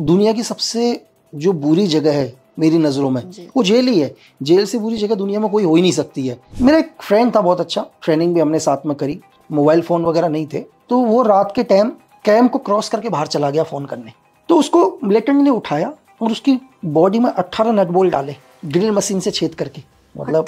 दुनिया की सबसे जो बुरी जगह है मेरी नज़रों में वो जेल ही है जेल से बुरी जगह दुनिया में कोई हो ही नहीं सकती है मेरा एक फ्रेंड था बहुत अच्छा ट्रेनिंग भी हमने साथ में करी मोबाइल फ़ोन वगैरह नहीं थे तो वो रात के टाइम कैम को क्रॉस करके बाहर चला गया फ़ोन करने तो उसको मिलिटेंट ने उठाया और उसकी बॉडी में अट्ठारह नट बोल डाले ड्रिल मशीन से छेद करके मतलब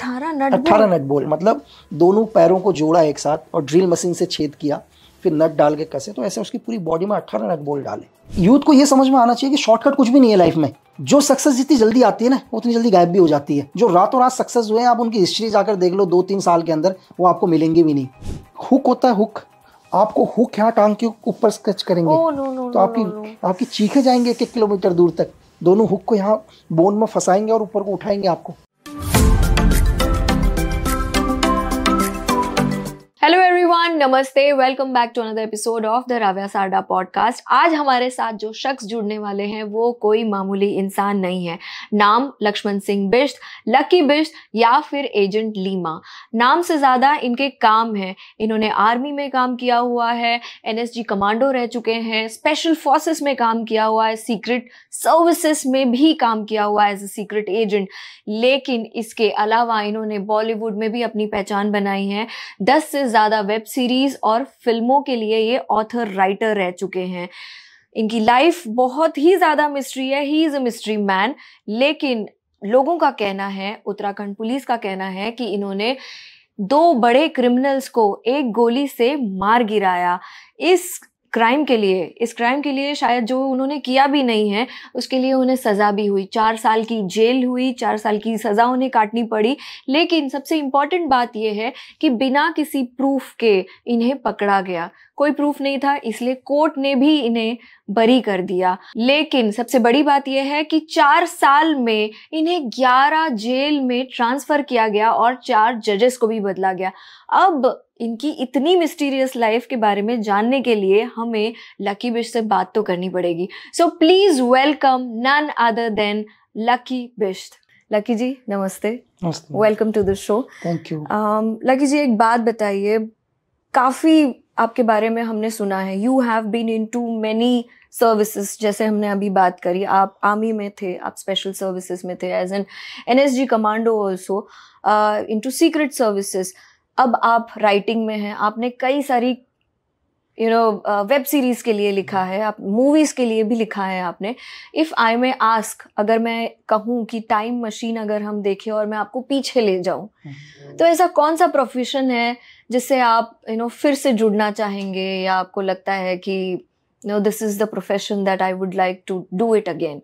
अट्ठारह नट बोल मतलब दोनों पैरों को जोड़ा एक साथ और ड्रिल मशीन से छेद किया पे नट डाल के कसे तो ऐसे उसकी पूरी बॉडी में अट्ठारह नट बोल्ट डाले यूथ को ये समझ में आना चाहिए कि शॉर्टकट कुछ भी नहीं है लाइफ में जो सक्सेस जितनी जल्दी आती है ना उतनी जल्दी गायब भी हो जाती है जो रातों रात सक्सेस हुए हैं आप उनकी हिस्ट्री जाकर देख लो दो तीन साल के अंदर वो आपको मिलेंगे भी नहीं हुक होता है हुक आपको हुक यहाँ टांग के ऊपर स्केच करेंगे oh, no, no, तो आपकी no, no. आपकी चीखे जाएंगे एक किलोमीटर दूर तक दोनों हुक को यहाँ बोन में फंसाएंगे और ऊपर को उठाएंगे आपको हेलो एवरीवन नमस्ते welcome back to another episode of the Ravya Sarda podcast आज हमारे साथ जो शख्स जुड़ने वाले हैं वो कोई मामूली इंसान नहीं है नाम लक्ष्मण सिंह बिश्त लकी बिश्त या फिर एजेंट लीमा नाम से ज़्यादा इनके काम हैं इन्होंने आर्मी में काम किया हुआ है एनएसजी कमांडो रह चुके हैं स्पेशल फोर्सेस में काम किया हुआ है सीक्रेट सर्विसेस में भी काम किया हुआ है एज ए सीक्रेट एजेंट लेकिन इसके अलावा इन्होंने बॉलीवुड में भी अपनी पहचान बनाई है दस से ज़्यादा वेब सीरीज़ और फिल्मों के लिए ये ऑथर राइटर रह चुके हैं इनकी लाइफ बहुत ही ज़्यादा मिस्ट्री है he is a mystery man लेकिन लोगों का कहना है उत्तराखंड पुलिस का कहना है कि इन्होंने दो बड़े क्रिमिनल्स को एक गोली से मार गिराया इस क्राइम के लिए इस क्राइम के लिए शायद जो उन्होंने किया भी नहीं है उसके लिए उन्हें सज़ा भी हुई चार साल की जेल हुई चार साल की सज़ा उन्हें काटनी पड़ी लेकिन सबसे इम्पॉर्टेंट बात यह है कि बिना किसी प्रूफ के इन्हें पकड़ा गया कोई प्रूफ नहीं था इसलिए कोर्ट ने भी इन्हें बरी कर दिया लेकिन सबसे बड़ी बात यह है कि चार साल में इन्हें ग्यारह जेल में ट्रांसफर किया गया और चार जजेस को भी बदला गया अब इनकी इतनी मिस्टीरियस लाइफ के बारे में जानने के लिए हमें लकी बिश से बात तो करनी पड़ेगी so please welcome none other than Lucky Bisht Lucky ji नमस्ते welcome to the show thank you lucky ji एक बात बताइए काफ़ी आपके बारे में हमने सुना है you have been into many services जैसे हमने अभी बात करी आप आर्मी में थे आप स्पेशल सर्विसेज में थे as an N S G commando also into secret services अब आप राइटिंग में हैं आपने कई सारी यू नो वेब सीरीज़ के लिए लिखा है आप मूवीज़ के लिए भी लिखा है आपने इफ़ आई मे आस्क अगर मैं कहूँ कि टाइम मशीन अगर हम देखें और मैं आपको पीछे ले जाऊँ हम्म। तो ऐसा कौन सा प्रोफेशन है जिससे आप यू you नो know, फिर से जुड़ना चाहेंगे या आपको लगता है कि no this is the profession that I would like to do it again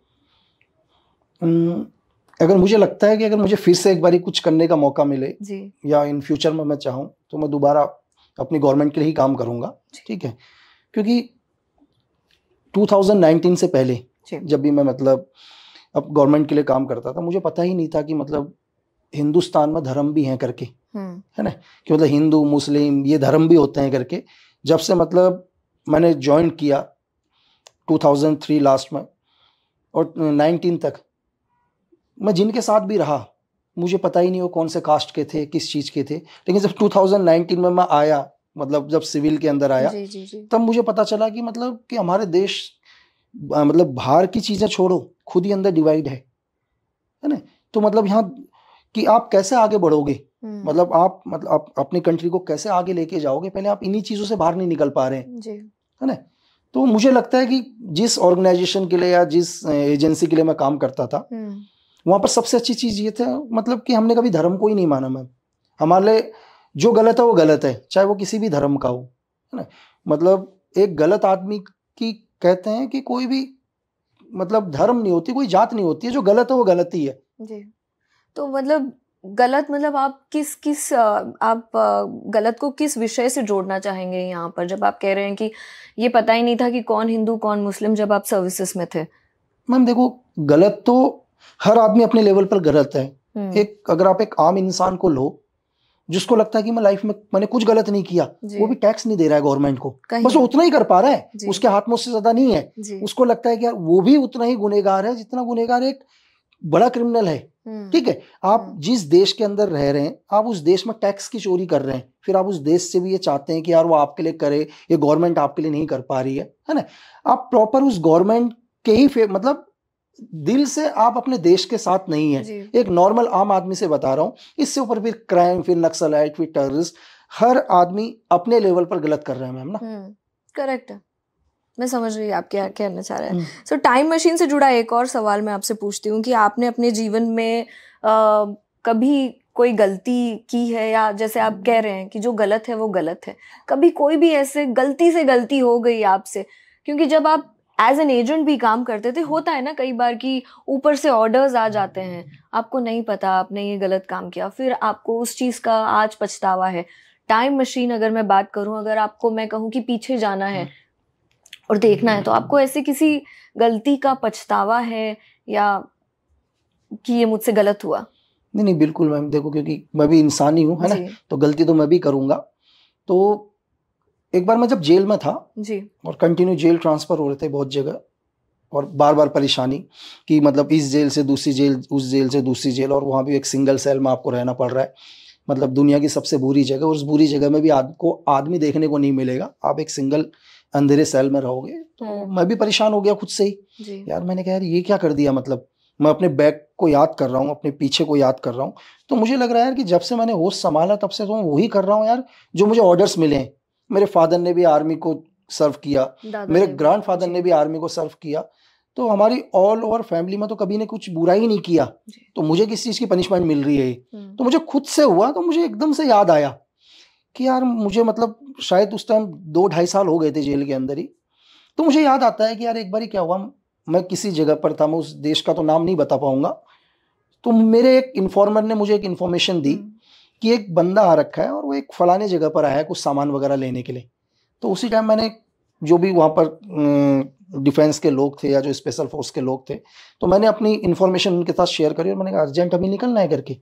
अगर मुझे लगता है कि अगर मुझे फिर से एक बार कुछ करने का मौका मिले जी. या इन फ्यूचर में मैं चाहूँ तो मैं दोबारा अपनी गवर्नमेंट के लिए ही काम करूँगा ठीक है क्योंकि 2019 से पहले जब भी मैं मतलब अब गवर्नमेंट के लिए काम करता था मुझे पता ही नहीं था कि मतलब हिंदुस्तान में धर्म भी हैं करके हम्म। है ना कि मतलब हिंदू मुस्लिम ये धर्म भी होते हैं करके जब से मतलब मैंने ज्वाइन किया 2003 लास्ट में और 19 तक मैं जिनके साथ भी रहा मुझे पता ही नहीं वो कौन से कास्ट के थे किस चीज़ के थे लेकिन जब 2019 में मैं आया मतलब जब सिविल के अंदर आया जी, जी, जी. तब मुझे पता चला कि मतलब कि हमारे देश मतलब बाहर की चीज़ें छोड़ो खुद ही अंदर डिवाइड है है ना तो मतलब यहाँ कि आप कैसे आगे बढ़ोगे हम्म। मतलब आप मतलब आप अपनी कंट्री को कैसे आगे लेके जाओगे पहले आप इन्हीं चीज़ों से बाहर नहीं निकल पा रहे हैं है ना तो मुझे लगता है कि जिस ऑर्गेनाइजेशन के लिए या जिस एजेंसी के लिए मैं काम करता था हम्म। वहां पर सबसे अच्छी चीज़ ये था मतलब कि हमने कभी धर्म को ही नहीं माना मैम हमारे लिए जो गलत है वो गलत है चाहे वो किसी भी धर्म का हो है ना मतलब एक गलत आदमी की कहते हैं कि कोई भी मतलब धर्म नहीं होती कोई जात नहीं होती है जो गलत है वो गलत ही है जी तो मतलब गलत मतलब आप किस किस आप गलत को किस विषय से जोड़ना चाहेंगे यहाँ पर जब आप कह रहे हैं कि ये पता ही नहीं था कि कौन हिंदू कौन मुस्लिम जब आप सर्विसेज में थे मैम देखो गलत तो हर आदमी अपने लेवल पर गलत है हम्म। एक अगर आप एक आम इंसान को लो जिसको लगता है कि मैं लाइफ में मैंने कुछ गलत नहीं किया वो भी टैक्स नहीं दे रहा है गवर्नमेंट को बस वो उतना ही कर पा रहा है उसके हाथ में उससे ज्यादा नहीं है उसको लगता है कि यार वो भी उतना ही गुनेगार है जितना गुनेगार एक बड़ा क्रिमिनल है हम्म। ठीक है आप हम्म। जिस देश के अंदर रह रहे हैं आप उस देश में टैक्स की चोरी कर रहे हैं फिर आप उस देश से भी ये चाहते हैं कि यार वो आपके लिए करे ये गवर्नमेंट आपके लिए नहीं कर पा रही है है ना आप प्रॉपर उस गवर्नमेंट के ही मतलब दिल से आप अपने देश के साथ नहीं है एक नॉर्मल आम आदमी से बता रहा हूं इससे ऊपर फिर क्राइम फिर नक्सलाइट फिर टेररिस्ट हर आदमी अपने लेवल पर गलत कर रहे हैं मैम ना करेक्ट हम्म, मैं समझ रही आप क्या कहना चाह रहे हैं सो टाइम मशीन से जुड़ा एक और सवाल मैं आपसे पूछती हूँ कि आपने अपने जीवन में आ, कभी कोई गलती की है या जैसे आप कह रहे हैं कि जो गलत है वो गलत है कभी कोई भी ऐसे गलती से गलती हो गई आपसे क्योंकि जब आप एज एन एजेंट भी काम करते थे होता है ना कई बार कि ऊपर से ऑर्डर्स आ जाते हैं आपको नहीं पता आपने ये गलत काम किया फिर आपको उस चीज़ का आज पछतावा है टाइम मशीन अगर मैं बात करूं अगर आपको मैं कहूं कि पीछे जाना है हम्म। और देखना है तो हम्म। आपको ऐसे किसी गलती का पछतावा है या कि ये मुझसे गलत हुआ नहीं नहीं बिल्कुल मैम देखो क्योंकि मैं भी इंसान ही हूँ है ना तो गलती तो मैं भी करूँगा तो एक बार मैं जब जेल में था जी और कंटिन्यू जेल ट्रांसफ़र हो रहे थे बहुत जगह और बार बार परेशानी कि मतलब इस जेल से दूसरी जेल उस जेल से दूसरी जेल और वहाँ भी एक सिंगल सेल में आपको रहना पड़ रहा है मतलब दुनिया की सबसे बुरी जगह और उस बुरी जगह में भी आपको आदमी देखने को नहीं मिलेगा आप एक सिंगल अंधेरे सेल में रहोगे तो हम्म। मैं भी परेशान हो गया खुद से ही यार मैंने कहा यार ये क्या कर दिया मतलब मैं अपने बैक को याद कर रहा हूँ अपने पीछे को याद कर रहा हूँ तो मुझे लग रहा है यार कि जब से मैंने होश संभाला तब से तो मैं वही कर रहा हूँ यार जो मुझे ऑर्डर्स मिले हैं मेरे फादर ने भी आर्मी को सर्व किया मेरे ग्रैंड फादर ने भी आर्मी को सर्व किया तो हमारी ऑल ओवर फैमिली में तो कभी ने कुछ बुरा ही नहीं किया तो मुझे किस चीज़ की पनिशमेंट मिल रही है हम्म। तो मुझे खुद से हुआ तो मुझे एकदम से याद आया कि यार मुझे मतलब शायद उस टाइम दो ढाई साल हो गए थे जेल के अंदर ही तो मुझे याद आता है कि यार एक बार क्या हुआ मैं किसी जगह पर था मैं उस देश का तो नाम नहीं बता पाऊंगा तो मेरे एक इन्फॉर्मर ने मुझे एक इन्फॉर्मेशन दी हम्म। कि एक बंदा आ रखा है और वो एक फलाने जगह पर आया है कुछ सामान वगैरह लेने के लिए तो उसी टाइम मैंने जो भी वहाँ पर डिफेंस के लोग थे या जो स्पेशल फोर्स के लोग थे तो मैंने अपनी इन्फॉर्मेशन उनके साथ शेयर करी और मैंने कहा अर्जेंट अभी निकलना है करके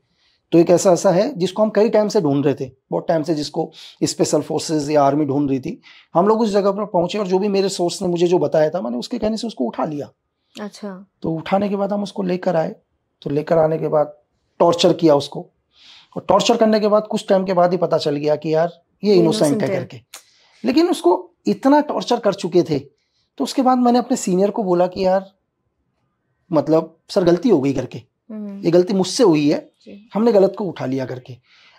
तो एक ऐसा ऐसा है जिसको हम कई टाइम से ढूंढ रहे थे बहुत टाइम से जिसको स्पेशल फोर्सेज या आर्मी ढूंढ रही थी हम लोग उस जगह पर पहुंचे और जो भी मेरे सोर्स ने मुझे जो बताया था मैंने उसके कहने से उसको उठा लिया अच्छा तो उठाने के बाद हम उसको लेकर आए तो लेकर आने के बाद टॉर्चर किया उसको और टॉर्चर करने के बाद कुछ टाइम के बाद ही पता चल गया कि यार ये इनोसेंट है करके लेकिन उसको इतना टॉर्चर कर चुके थे तो उसके बाद मैंने अपने सीनियर को बोला कि यार मतलब सर गलती हो गई करके हम्म। ये गलती मुझसे हुई है हमने गलत को उठा लिया करके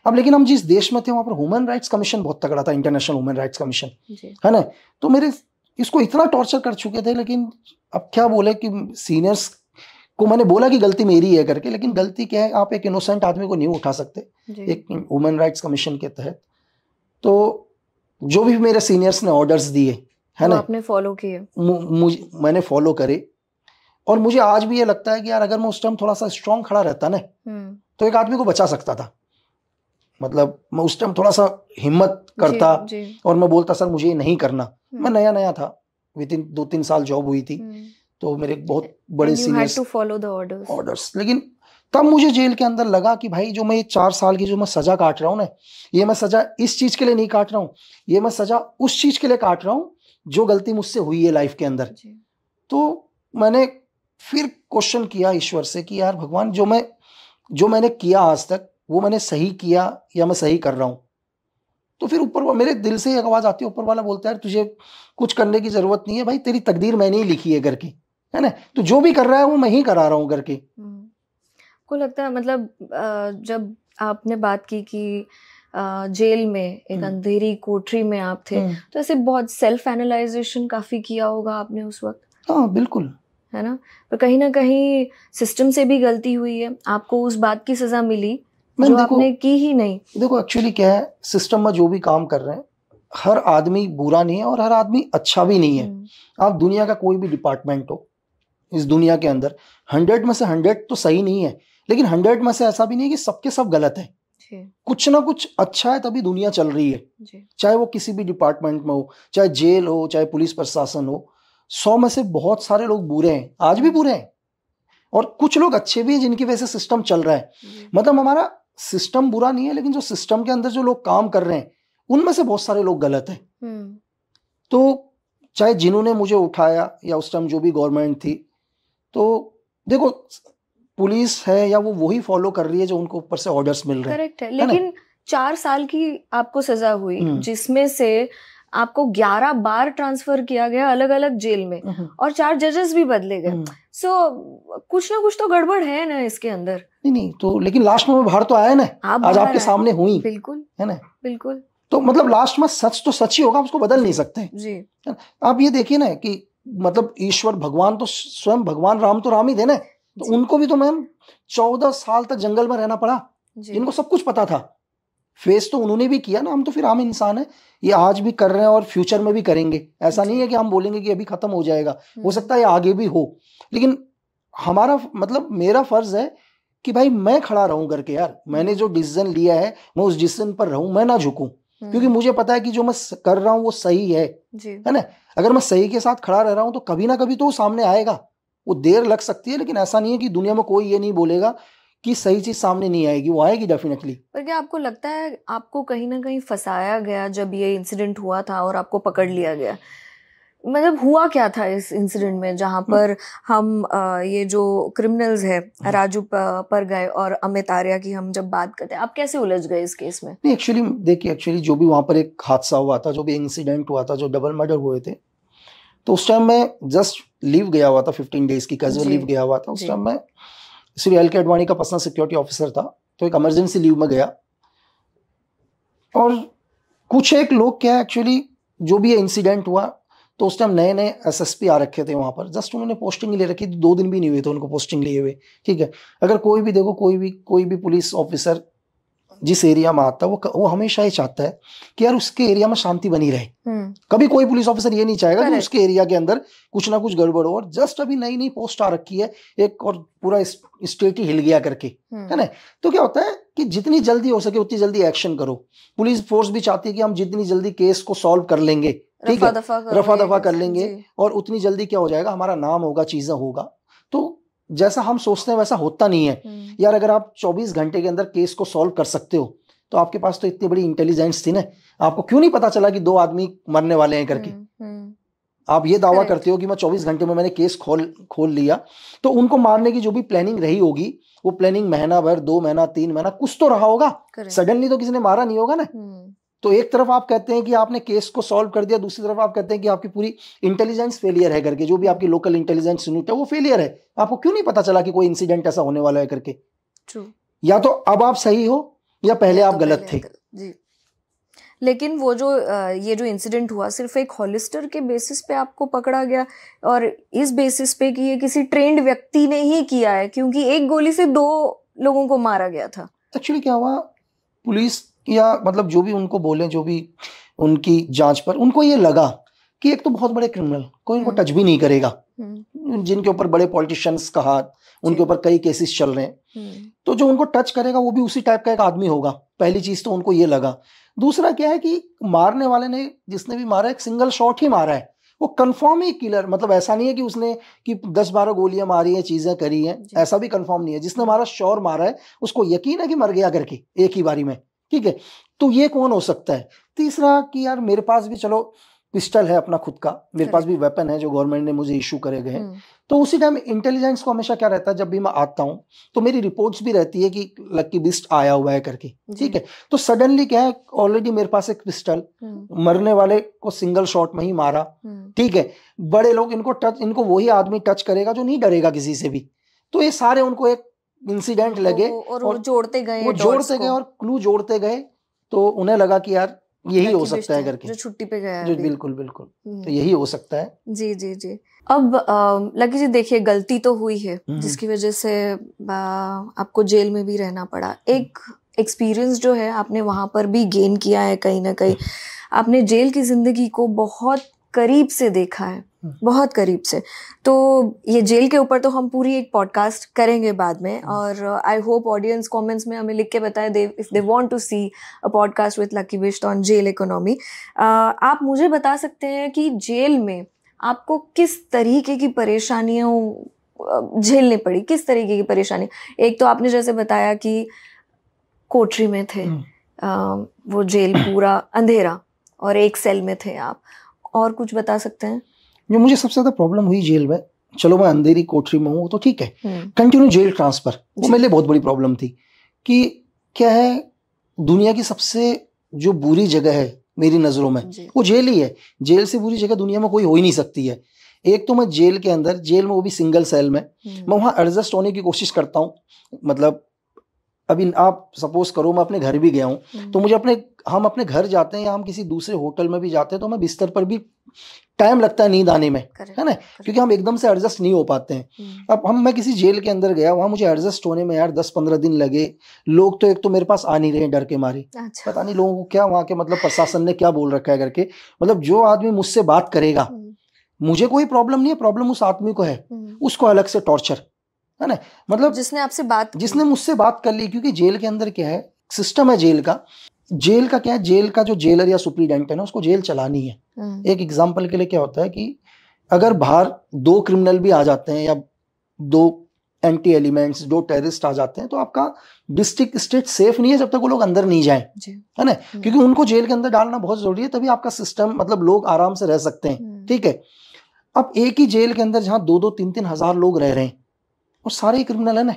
अब लेकिन हम जिस देश में थे वहां पर ह्यूमन राइट्स कमीशन बहुत तगड़ा था इंटरनेशनल ह्यूमन राइट्स कमीशन है ना तो मेरे इसको इतना टॉर्चर कर चुके थे लेकिन अब क्या बोले कि सीनियर्स को मैंने बोला कि गलती मेरी है करके लेकिन गलती क्या है आप एक इनोसेंट आदमी को नहीं उठा सकते एक ह्यूमन राइट्स कमीशन के तहत तो जो भी मेरे सीनियर्स ने ऑर्डर्स दिए है ना आपने फॉलो किए मैंने फॉलो करे और मुझे आज भी ये लगता है कि यार अगर मैं उस टाइम थोड़ा सा स्ट्रांग खड़ा रहता ना हम्म। तो एक आदमी को बचा सकता था मतलब मैं उस टाइम थोड़ा सा हिम्मत करता जी, जी. और मैं बोलता सर मुझे ये नहीं करना हम्म। मैं नया नया था विद इन दो तीन साल जॉब हुई थी हम्म। तो मेरे बहुत बड़े सीनियर ऑर्डर्स लेकिन तब मुझे जेल के अंदर लगा कि भाई जो मैं ये चार साल की जो मैं सजा काट रहा हूँ ना ये मैं सजा इस चीज के लिए नहीं काट रहा हूँ ये मैं सजा उस चीज के लिए काट रहा हूँ जो गलती मुझसे हुई है लाइफ के अंदर तो मैंने फिर क्वेश्चन किया ईश्वर से कि यार भगवान जो मैं जो मैंने किया आज तक वो मैंने सही किया या मैं सही कर रहा हूं तो फिर ऊपर मेरे दिल से एक आवाज़ आती है ऊपर वाला बोलता है तुझे कुछ करने की ज़रूरत नहीं है भाई तेरी तकदीर मैंने ही लिखी है घर की है ना तो जो भी कर रहा है वो मैं ही करा रहा हूँ घर की हम्म। को लगता है मतलब जब आपने बात की कि जेल में एक हम्म। अंधेरी कोठरी में आप थे हम्म। तो ऐसे बहुत सेल्फ एनालाइजेशन काफ़ी किया होगा आपने उस वक्त हाँ बिल्कुल है ना तो कहीं ना कहीं सिस्टम से भी गलती हुई है आपको उस बात की सजा मिली जो आपने की ही नहीं देखो एक्चुअली क्या है सिस्टम में जो भी काम कर रहे हैं हर आदमी बुरा नहीं है और हर आदमी अच्छा भी नहीं है हम्म। आप दुनिया का कोई भी डिपार्टमेंट हो इस दुनिया के अंदर हंड्रेड में से हंड्रेड तो सही नहीं है लेकिन हंड्रेड में से ऐसा भी नहीं है कि सबके सब गलत है कुछ ना कुछ अच्छा है तभी दुनिया चल रही है चाहे वो किसी भी डिपार्टमेंट में हो चाहे जेल हो चाहे पुलिस प्रशासन हो सौ में से बहुत सारे लोग बुरे हैं आज भी बुरे हैं और कुछ लोग अच्छे भी हैं जिनकी वजह से सिस्टम चल रहा है मतलब हमारा सिस्टम बुरा नहीं है लेकिन जो सिस्टम के अंदर जो लोग काम कर रहे हैं उनमें से बहुत सारे लोग गलत हैं हम्म। तो चाहे जिन्होंने मुझे उठाया या उस टाइम जो भी गवर्नमेंट थी तो देखो पुलिस है या वो वही फॉलो कर रही है जो उनको ऊपर से ऑर्डर्स मिल रहे हैं करेक्ट है लेकिन चार साल की आपको सजा हुई हम्म। जिसमें से आपको 11 बार ट्रांसफर किया गया अलग अलग जेल में हम्म। और चार जजेस भी बदले गए सो हम्म। so, कुछ ना कुछ तो गड़बड़ है ना इसके अंदर नहीं नहीं तो लेकिन लास्ट में बाहर तो आया ना आप हाँ, आज आपके सामने हुई बिल्कुल है ना बिल्कुल तो मतलब लास्ट में सच तो सच ही होगा उसको बदल नहीं सकते जी आप ये देखिए ना कि मतलब ईश्वर भगवान तो स्वयं भगवान राम तो राम ही थे ना तो उनको भी तो मैम चौदह साल तक जंगल में रहना पड़ा जिनको सब कुछ पता था फेस तो उन्होंने भी किया ना हम तो फिर आम इंसान है ये आज भी कर रहे हैं और फ्यूचर में भी करेंगे ऐसा नहीं है कि हम बोलेंगे कि अभी खत्म हो जाएगा हो हम्म। सकता है आगे भी हो लेकिन हमारा मतलब मेरा फर्ज है कि भाई मैं खड़ा रहूं करके यार मैंने जो डिसीजन लिया है मैं उस डिसीजन पर रहूं मैं ना झुकू हम्म। क्योंकि मुझे पता है कि जो मैं कर रहा हूं वो सही है है ना अगर मैं सही के साथ खड़ा रह रहा हूं तो कभी ना कभी तो वो सामने आएगा वो देर लग सकती है लेकिन ऐसा नहीं है कि दुनिया में कोई ये नहीं बोलेगा कि सही चीज सामने नहीं आएगी वो आएगी डेफिनेटली पर क्या आपको लगता है आपको कहीं ना कहीं फंसाया गया जब ये इंसिडेंट हुआ था और आपको पकड़ लिया गया मतलब हुआ क्या था इस इंसिडेंट में जहाँ हम्म। पर हम ये जो क्रिमिनल्स है हम्म। राजू पर गए और अमित आर्या की हम जब बात करते हैं आप कैसे उलझ गए इस केस में नहीं एक्चुअली देखिए एक्चुअली जो भी वहाँ पर एक हादसा हुआ था जो भी इंसिडेंट हुआ था जो डबल मर्डर हुए थे तो उस टाइम मैं जस्ट लीव गया हुआ था फिफ्टीन डेज की कैजुअल लीव गया हुआ था उस टाइम मैं श्री एल के अडवाणी का पर्सनल सिक्योरिटी ऑफिसर था तो एक एमरजेंसी लीव में गया और कुछ एक लोग क्या एक्चुअली जो भी इंसिडेंट हुआ तो उस टाइम नए नए एसएसपी आ रखे थे वहां पर जस्ट उन्होंने पोस्टिंग ले रखी थी दो दिन भी नहीं हुए थे उनको पोस्टिंग लिए हुए ठीक है अगर कोई भी देखो कोई भी कोई भी पुलिस ऑफिसर जिस एरिया में आता है वो वो हमेशा ये चाहता है कि यार उसके एरिया में शांति बनी रहे हम्म। कभी कोई पुलिस ऑफिसर ये नहीं चाहेगा कि उसके एरिया के अंदर कुछ ना कुछ गड़बड़ हो और जस्ट अभी नई नई पोस्ट आ रखी है एक और पूरा स्टेट ही हिल गया करके हम्म। है ना तो क्या होता है कि जितनी जल्दी हो सके उतनी जल्दी एक्शन करो पुलिस फोर्स भी चाहती है कि हम जितनी जल्दी केस को सॉल्व कर लेंगे ठीक है रफा दफा कर लेंगे और उतनी जल्दी क्या हो जाएगा हमारा नाम होगा चीजें होगा तो जैसा हम सोचते हैं वैसा होता नहीं है हम्म। यार अगर आप 24 घंटे के अंदर केस को सॉल्व कर सकते हो तो आपके पास तो इतनी बड़ी इंटेलिजेंस थी ना आपको क्यों नहीं पता चला कि दो आदमी मरने वाले हैं करके हम्म, हम्म। आप ये दावा करते हो कि मैं 24 घंटे में मैंने केस खोल खोल लिया तो उनको मारने की जो भी प्लानिंग रही होगी वो प्लानिंग महीना भर दो महीना तीन महीना कुछ तो रहा होगा सडनली तो किसी ने मारा नहीं होगा ना तो एक तरफ आप कहते हैं कि आपने केस को सॉल्व कर दिया दूसरी तरफ आप कहते हैं कि आपकी पूरी इंटेलिजेंस फेलियर है करके जो भी आपकी लोकल इंटेलिजेंस यूनिट है वो फेलियर है आपको क्यों नहीं पता चला कि कोई इंसिडेंट ऐसा होने वाला है करके True. या तो अब आप सही हो या पहले तो आप गलत थे लेकिन वो जो ये जो इंसिडेंट हुआ सिर्फ एक हॉलिस्टर के बेसिस पे आपको पकड़ा गया और इस बेसिस पे कि ये किसी ट्रेंड व्यक्ति ने ही किया है क्योंकि एक गोली से दो लोगों को मारा गया था एक्चुअली क्या हुआ पुलिस या मतलब जो भी उनको बोले जो भी उनकी जांच पर उनको ये लगा कि एक तो बहुत बड़े क्रिमिनल कोई उनको टच हम्म। भी नहीं करेगा हम्म। जिनके ऊपर बड़े पॉलिटिशियंस का हाथ उनके ऊपर कई केसेस चल रहे हैं हम्म। तो जो उनको टच करेगा वो भी उसी टाइप का एक आदमी होगा पहली चीज तो उनको ये लगा दूसरा क्या है कि मारने वाले ने जिसने भी मारा एक सिंगल शॉट ही मारा है वो कन्फर्म ही किलर मतलब ऐसा नहीं है कि उसने कि दस बारह गोलियां मारी है चीजें करी है ऐसा भी कन्फर्म नहीं है जिसने मारा शोर मारा है उसको यकीन है कि मर गया करके एक ही बारी में ठीक है तो ये कौन हो सकता है तीसरा कि यार मेरे पास भी चलो पिस्टल है अपना खुद का मेरे पास भी वेपन है जो गवर्नमेंट ने मुझे इशू करे गए हम्म। तो उसी टाइम इंटेलिजेंस को हमेशा क्या रहता है जब भी मैं आता हूँ तो मेरी रिपोर्ट्स भी रहती है कि लकी बिस्ट आया हुआ है करके ठीक है तो सडनली क्या है ऑलरेडी मेरे पास एक पिस्टल हम्म। मरने वाले को सिंगल शॉट में ही मारा हम्म। ठीक है बड़े लोग इनको टच इनको वही आदमी टच करेगा जो नहीं डरेगा किसी से भी तो ये सारे उनको एक इंसिडेंट लगे और, और जोड़ते गए वो जोड़ते गए और क्लू जोड़ते गए तो उन्हें लगा कि यार यही हो सकता है करके जो छुट्टी पे गया जो बिल्कुल बिल्कुल हम्म। तो यही हो सकता है जी जी जी अब लगी जी देखिए गलती तो हुई है हम्म। जिसकी वजह से आपको जेल में भी रहना पड़ा एक एक्सपीरियंस जो है आपने वहां पर भी गेन किया है कहीं ना कहीं हम्म। आपने जेल की ज़िंदगी को बहुत करीब से देखा है बहुत करीब से तो ये जेल के ऊपर तो हम पूरी एक पॉडकास्ट करेंगे बाद में हम्म। और आई होप ऑडियंस कमेंट्स में हमें लिख के बताए दे if they want to see a podcast with Lucky Bisht on jail economy आप मुझे बता सकते हैं कि जेल में आपको किस तरीके की परेशानियों झेलनी पड़ी किस तरीके की परेशानी एक तो आपने जैसे बताया कि कोठरी में थे हम्म। वो जेल पूरा अंधेरा और एक सेल में थे आप और कुछ बता सकते हैं जो मुझे सबसे ज़्यादा प्रॉब्लम हुई जेल में चलो मैं अंधेरी कोठरी में हूँ तो ठीक है कंटिन्यू जेल ट्रांसफ़र वो मेरे लिए बहुत बड़ी प्रॉब्लम थी कि क्या है दुनिया की सबसे जो बुरी जगह है मेरी नज़रों में वो जेल ही है जेल से बुरी जगह दुनिया में कोई हो ही नहीं सकती है एक तो मैं जेल के अंदर जेल में वो भी सिंगल सेल में हम्म। मैं वहां एडजस्ट होने की कोशिश करता हूँ मतलब अभी आप सपोज करो मैं अपने घर भी गया हूँ तो हम्म। मुझे अपने हम अपने घर जाते हैं या हम किसी दूसरे होटल में भी जाते हैं तो मैं बिस्तर पर भी टाइम लगता है नींद आने में है ना क्योंकि हम एकदम से एडजस्ट नहीं हो पाते हैं हम्म। अब हम मैं किसी जेल के अंदर गया वहाँ मुझे एडजस्ट होने में यार दस पंद्रह दिन लगे लोग तो एक तो मेरे पास आ नहीं रहे डर के मारे अच्छा। पता नहीं लोगों को क्या वहाँ के मतलब प्रशासन ने क्या बोल रखा है करके मतलब जो आदमी मुझसे बात करेगा हम्म। मुझे कोई प्रॉब्लम नहीं है प्रॉब्लम उस आदमी को है हम्म। उसको अलग से टॉर्चर है ना मतलब जिसने आपसे बात जिसने मुझसे बात कर ली क्योंकि जेल के अंदर क्या है सिस्टम है जेल का जेल का क्या है जेल का जो जेलर या सुप्रीडेंट है ना उसको जेल चलानी है हम्म। एक एग्जाम्पल के लिए क्या होता है कि अगर बाहर दो क्रिमिनल भी आ जाते हैं या दो एंटी एलिमेंट्स दो टेररिस्ट आ जाते हैं तो आपका डिस्ट्रिक्ट स्टेट सेफ नहीं है जब तक वो लोग अंदर नहीं जाए है ना हम्म। क्योंकि उनको जेल के अंदर डालना बहुत जरूरी है तभी आपका सिस्टम मतलब लोग आराम से रह सकते हैं हम्म। ठीक है अब एक ही जेल के अंदर जहां दो दो तीन तीन हजार लोग रह रहे हैं और सारे क्रिमिनल है ना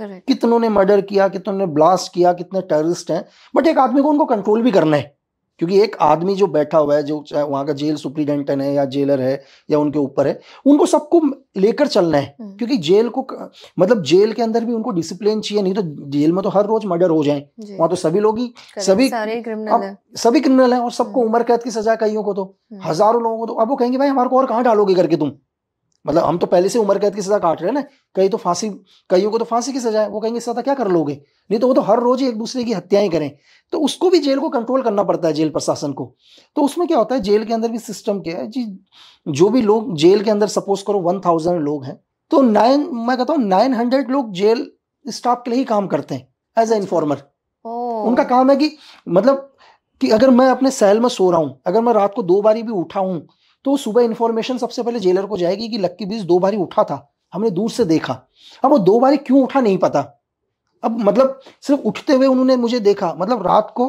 कितनों ने मर्डर किया कितनों ने ब्लास्ट किया कितने टेररिस्ट हैं बट एक आदमी को उनको कंट्रोल भी करना है क्योंकि एक आदमी जो बैठा हुआ है जो चाहे वहाँ का जेल सुप्रिटेंडेंट है या जेलर है या उनके ऊपर है उनको सबको लेकर चलना है हम्म। क्योंकि जेल को मतलब जेल के अंदर भी उनको डिसिप्लिन चाहिए नहीं तो जेल में तो हर रोज मर्डर हो जाए वहाँ तो सभी लोग ही सभी क्रिमिनल सभी क्रिमिनल है और सबको हम्म। उम्र कैद की सजा कईयों को तो हम्म। हजारों लोगों को तो अब वो कहेंगे भाई हमारे को और कहाँ डालोगे करके तुम मतलब हम तो पहले से उम्र कैद की सजा काट रहे हैं ना कई तो फांसी कईयों को तो फांसी की सजा है वो कहेंगे सजा क्या कर लोगे नहीं तो वो तो हर रोज एक दूसरे की हत्याएं करें तो उसको भी जेल को कंट्रोल करना पड़ता है जेल प्रशासन को तो उसमें क्या होता है जेल के अंदर भी सिस्टम क्या है जी जो भी लोग जेल के अंदर सपोज करो वन थाउजेंड लोग हैं तो नाइन मैं कहता हूँ नाइन हंड्रेड लोग जेल स्टाफ के लिए ही काम करते हैं एज ए इन्फॉर्मर उनका काम है कि मतलब कि अगर मैं अपने सेल में सो रहा हूँ अगर मैं रात को दो बारी भी उठा हूँ तो सुबह इन्फॉर्मेशन सबसे पहले जेलर को जाएगी कि लक्की बीज दो बारी उठा था हमने दूर से देखा अब वो दो बारी क्यों उठा नहीं पता अब मतलब सिर्फ उठते हुए उन्होंने मुझे देखा मतलब रात को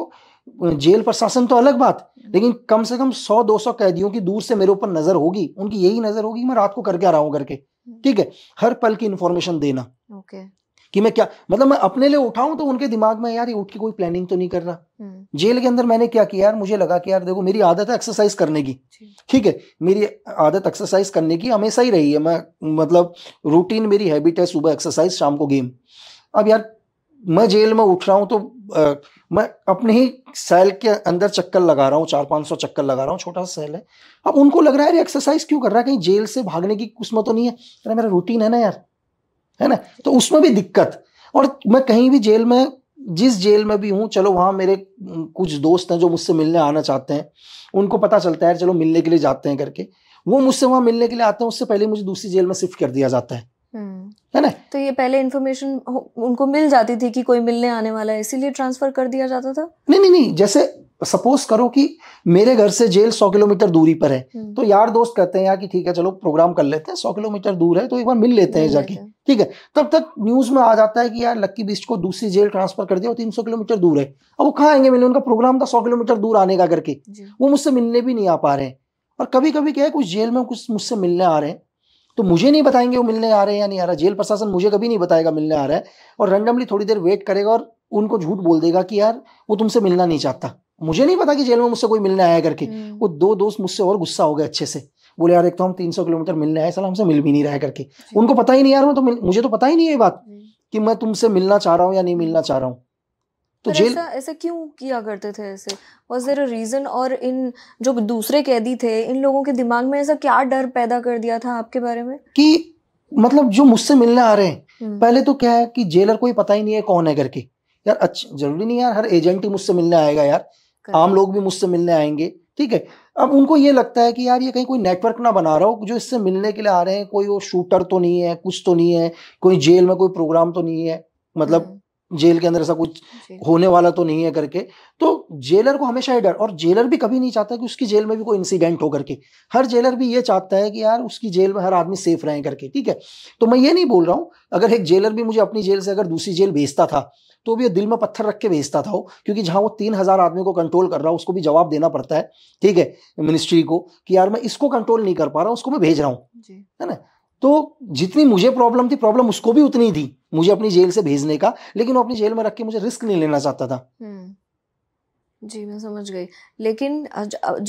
जेल प्रशासन तो अलग बात लेकिन कम से कम सौ दो सौ कैदियों की दूर से मेरे ऊपर नजर होगी उनकी यही नजर होगी मैं रात को करके आ रहा हूँ करके ठीक है हर पल की इंफॉर्मेशन देना okay. कि मैं क्या मतलब मैं अपने लिए उठाऊं तो उनके दिमाग में यार ये उठ के कोई प्लानिंग तो नहीं कर रहा हम्म। जेल के अंदर मैंने क्या किया यार मुझे लगा कि यार देखो मेरी आदत है एक्सरसाइज करने की ठीक है मेरी आदत एक्सरसाइज करने की हमेशा ही रही है मैं मतलब रूटीन मेरी हैबिट है सुबह एक्सरसाइज शाम को गेम अब यार मैं जेल में उठ रहा हूँ तो आ, मैं अपने ही सेल के अंदर चक्कर लगा रहा हूँ चार पाँच सौ चक्कर लगा रहा हूँ छोटा सा सेल है अब उनको लग रहा है यार एक्सरसाइज क्यों कर रहा है कहीं जेल से भागने की कुछ तो नहीं है मेरा रूटीन है ना यार है ना तो उसमें भी दिक्कत और मैं कहीं भी जेल में जिस जेल में भी हूँ चलो वहाँ मेरे कुछ दोस्त हैं जो मुझसे मिलने आना चाहते हैं उनको पता चलता है चलो मिलने के लिए जाते हैं करके वो मुझसे वहाँ मिलने के लिए आते हैं उससे पहले मुझे दूसरी जेल में शिफ्ट कर दिया जाता है हम्म। है ना तो ये पहले इन्फॉर्मेशन उनको मिल जाती थी कि कोई मिलने आने वाला है इसीलिए ट्रांसफर कर दिया जाता था नहीं नहीं नहीं जैसे सपोज करो कि मेरे घर से जेल सौ किलोमीटर दूरी पर है हम्म। तो यार दोस्त कहते हैं यार कि ठीक है चलो प्रोग्राम कर लेते हैं सौ किलोमीटर दूर है तो एक बार मिल लेते हैं जाके ठीक है तब तक न्यूज में आ जाता है कि यार लक्की बिस्ट को दूसरी जेल ट्रांसफर कर दिया तीन सौ किलोमीटर दूर है अब वो कहाँ आएंगे मिलने उनका प्रोग्राम था सौ किलोमीटर दूर आने का करके वो मुझसे मिलने भी नहीं आ पा रहे और कभी कभी क्या है कुछ जेल में कुछ मुझसे मिलने आ रहे हैं तो मुझे नहीं बताएंगे वो मिलने आ रहे हैं या नहीं आ रहा जेल प्रशासन मुझे कभी नहीं बताएगा मिलने आ रहा है और रैंडमली थोड़ी देर वेट करेगा और उनको झूठ बोल देगा कि यार वो तुमसे मिलना नहीं चाहता मुझे नहीं पता कि जेल में मुझसे कोई मिलने आया करके हम्म। वो दो दोस्त मुझसे और गुस्सा हो गए अच्छे से बोले यार एक तो हम तीन सौ किलोमीटर मिलने आए सला हमसे मिल भी नहीं रहा करके उनको पता ही नहीं यार मैं तो मुझे तो पता ही नहीं है ये बात हम्म। कि मैं तुमसे मिलना चाह रहा हूँ या नहीं मिलना चाह रहा हूँ तो जेल ऐसा, क्यों किया करते थे ऐसे वॉज देर अ रीज़न और इन जो दूसरे कैदी थे इन लोगों के दिमाग में ऐसा क्या डर पैदा कर दिया था आपके बारे में कि मतलब जो मुझसे मिलने आ रहे हैं हम्म। पहले तो क्या है कि जेलर कोई पता ही नहीं है कौन है करके यार अच्छा जरूरी नहीं यार हर एजेंट ही मुझसे मिलने आएगा यार आम लोग भी मुझसे मिलने आएंगे ठीक है अब उनको ये लगता है कि यार ये कहीं कोई नेटवर्क ना बना रहा हो जो इससे मिलने के लिए आ रहे हैं कोई वो शूटर तो नहीं है कुछ तो नहीं है कोई जेल में कोई प्रोग्राम तो नहीं है मतलब हम्म। जेल के अंदर ऐसा कुछ होने वाला तो नहीं है करके तो जेलर को हमेशा ही डर और जेलर भी कभी नहीं चाहता कि उसकी जेल में भी कोई इंसिडेंट हो करके हर जेलर भी ये चाहता है कि यार उसकी जेल में हर आदमी सेफ रहे करके ठीक है तो मैं ये नहीं बोल रहा हूँ अगर एक जेलर भी मुझे अपनी जेल से अगर दूसरी जेल भेजता था तो भी दिल में पत्थर रख के भेजता था वो क्योंकि जहां वो तीन हजार आदमी को कंट्रोल कर रहा है उसको भी जवाब देना पड़ता है ठीक है मिनिस्ट्री को कि यार मैं इसको कंट्रोल नहीं कर पा रहा उसको मैं भेज रहा हूँ है ना तो जितनी मुझे प्रॉब्लम थी प्रॉब्लम उसको भी उतनी थी मुझे अपनी जेल से भेजने का लेकिन वो अपनी जेल में रख के मुझे रिस्क नहीं लेना चाहता था हम्म। जी मैं समझ गई लेकिन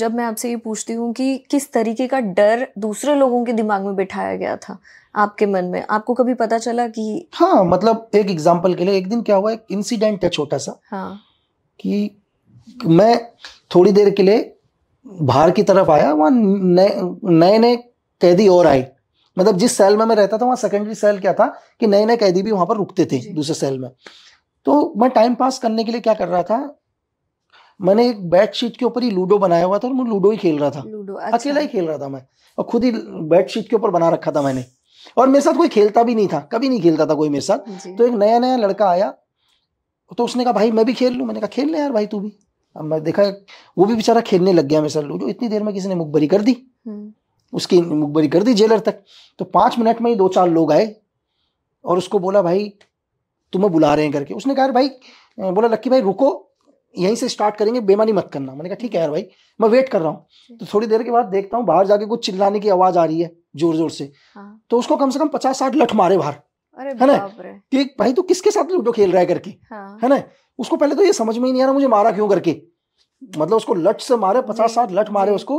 जब मैं आपसे ये पूछती हूँ कि किस तरीके का डर दूसरे लोगों के दिमाग में बिठाया गया था आपके मन में आपको कभी पता चला कि हाँ मतलब एक एग्जांपल के लिए एक दिन क्या हुआ एक इंसिडेंट है छोटा सा हाँ कि मैं थोड़ी देर के लिए बाहर की तरफ आया वहाँ नए नए कैदी और आए मतलब जिस सेल में मैं रहता था वहाँ सेकेंडरी सेल क्या था कि नए नए कैदी भी वहाँ पर रुकते थे दूसरे सेल में तो मैं टाइम पास करने के लिए क्या कर रहा था मैंने एक बेडशीट के ऊपर ही लूडो बनाया हुआ था और मैं लूडो ही खेल रहा था अच्छा। अकेला ही खेल रहा था मैं और खुद ही बेडशीट के ऊपर बना रखा था मैंने और मेरे साथ कोई खेलता भी नहीं था कभी नहीं खेलता था कोई मेरे साथ तो एक नया नया लड़का आया तो उसने कहा भाई मैं भी खेल लूँ मैंने कहा खेल ले यार भाई तू भी अब मैं देखा वो भी बेचारा खेलने लग गया मेरे साथ लूडो इतनी देर में किसी ने मुखबरी कर दी हम्म। उसकी मुखबरी कर दी जेलर तक तो पांच मिनट में ही दो चार लोग आए और उसको बोला भाई तुम्हें बुला रहे हैं करके उसने कहा भाई बोला लक्की भाई रुको यहीं से स्टार्ट करेंगे बेमानी मत करना मैंने कहा ठीक है यार भाई मैं वेट कर रहा हूँ अच्छा। तो थोड़ी देर के बाद देखता हूँ बाहर जाके कुछ चिल्लाने की आवाज आ रही है जोर जोर से हाँ। तो उसको कम से कम पचास साठ लठ मारे बाहर है ना कि भाई तू तो किसके साथ लूडो खेल रहा है करके हाँ। है ना उसको पहले तो ये समझ में ही नहीं आ रहा मुझे मारा क्यों करके मतलब उसको लट से मारे पचास साठ लट मारे उसको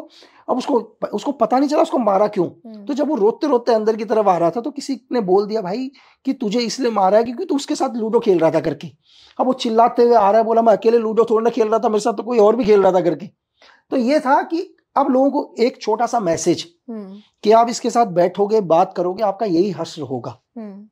अब उसको उसको पता नहीं चला उसको मारा क्यों हम्म। तो जब वो रोते रोते अंदर की तरफ आ रहा था तो किसी ने बोल दिया भाई कि तुझे इसलिए मारा है क्योंकि तू उसके साथ लूडो खेल रहा था करके अब वो चिल्लाते हुए आ रहा है बोला मैं अकेले लूडो थोड़ा खेल रहा था मेरे साथ तो कोई और भी खेल रहा था करके तो ये था कि अब लोगों को एक छोटा सा मैसेज हम्म। कि आप इसके साथ बैठोगे बात करोगे आपका यही हश्र होगा हम्म।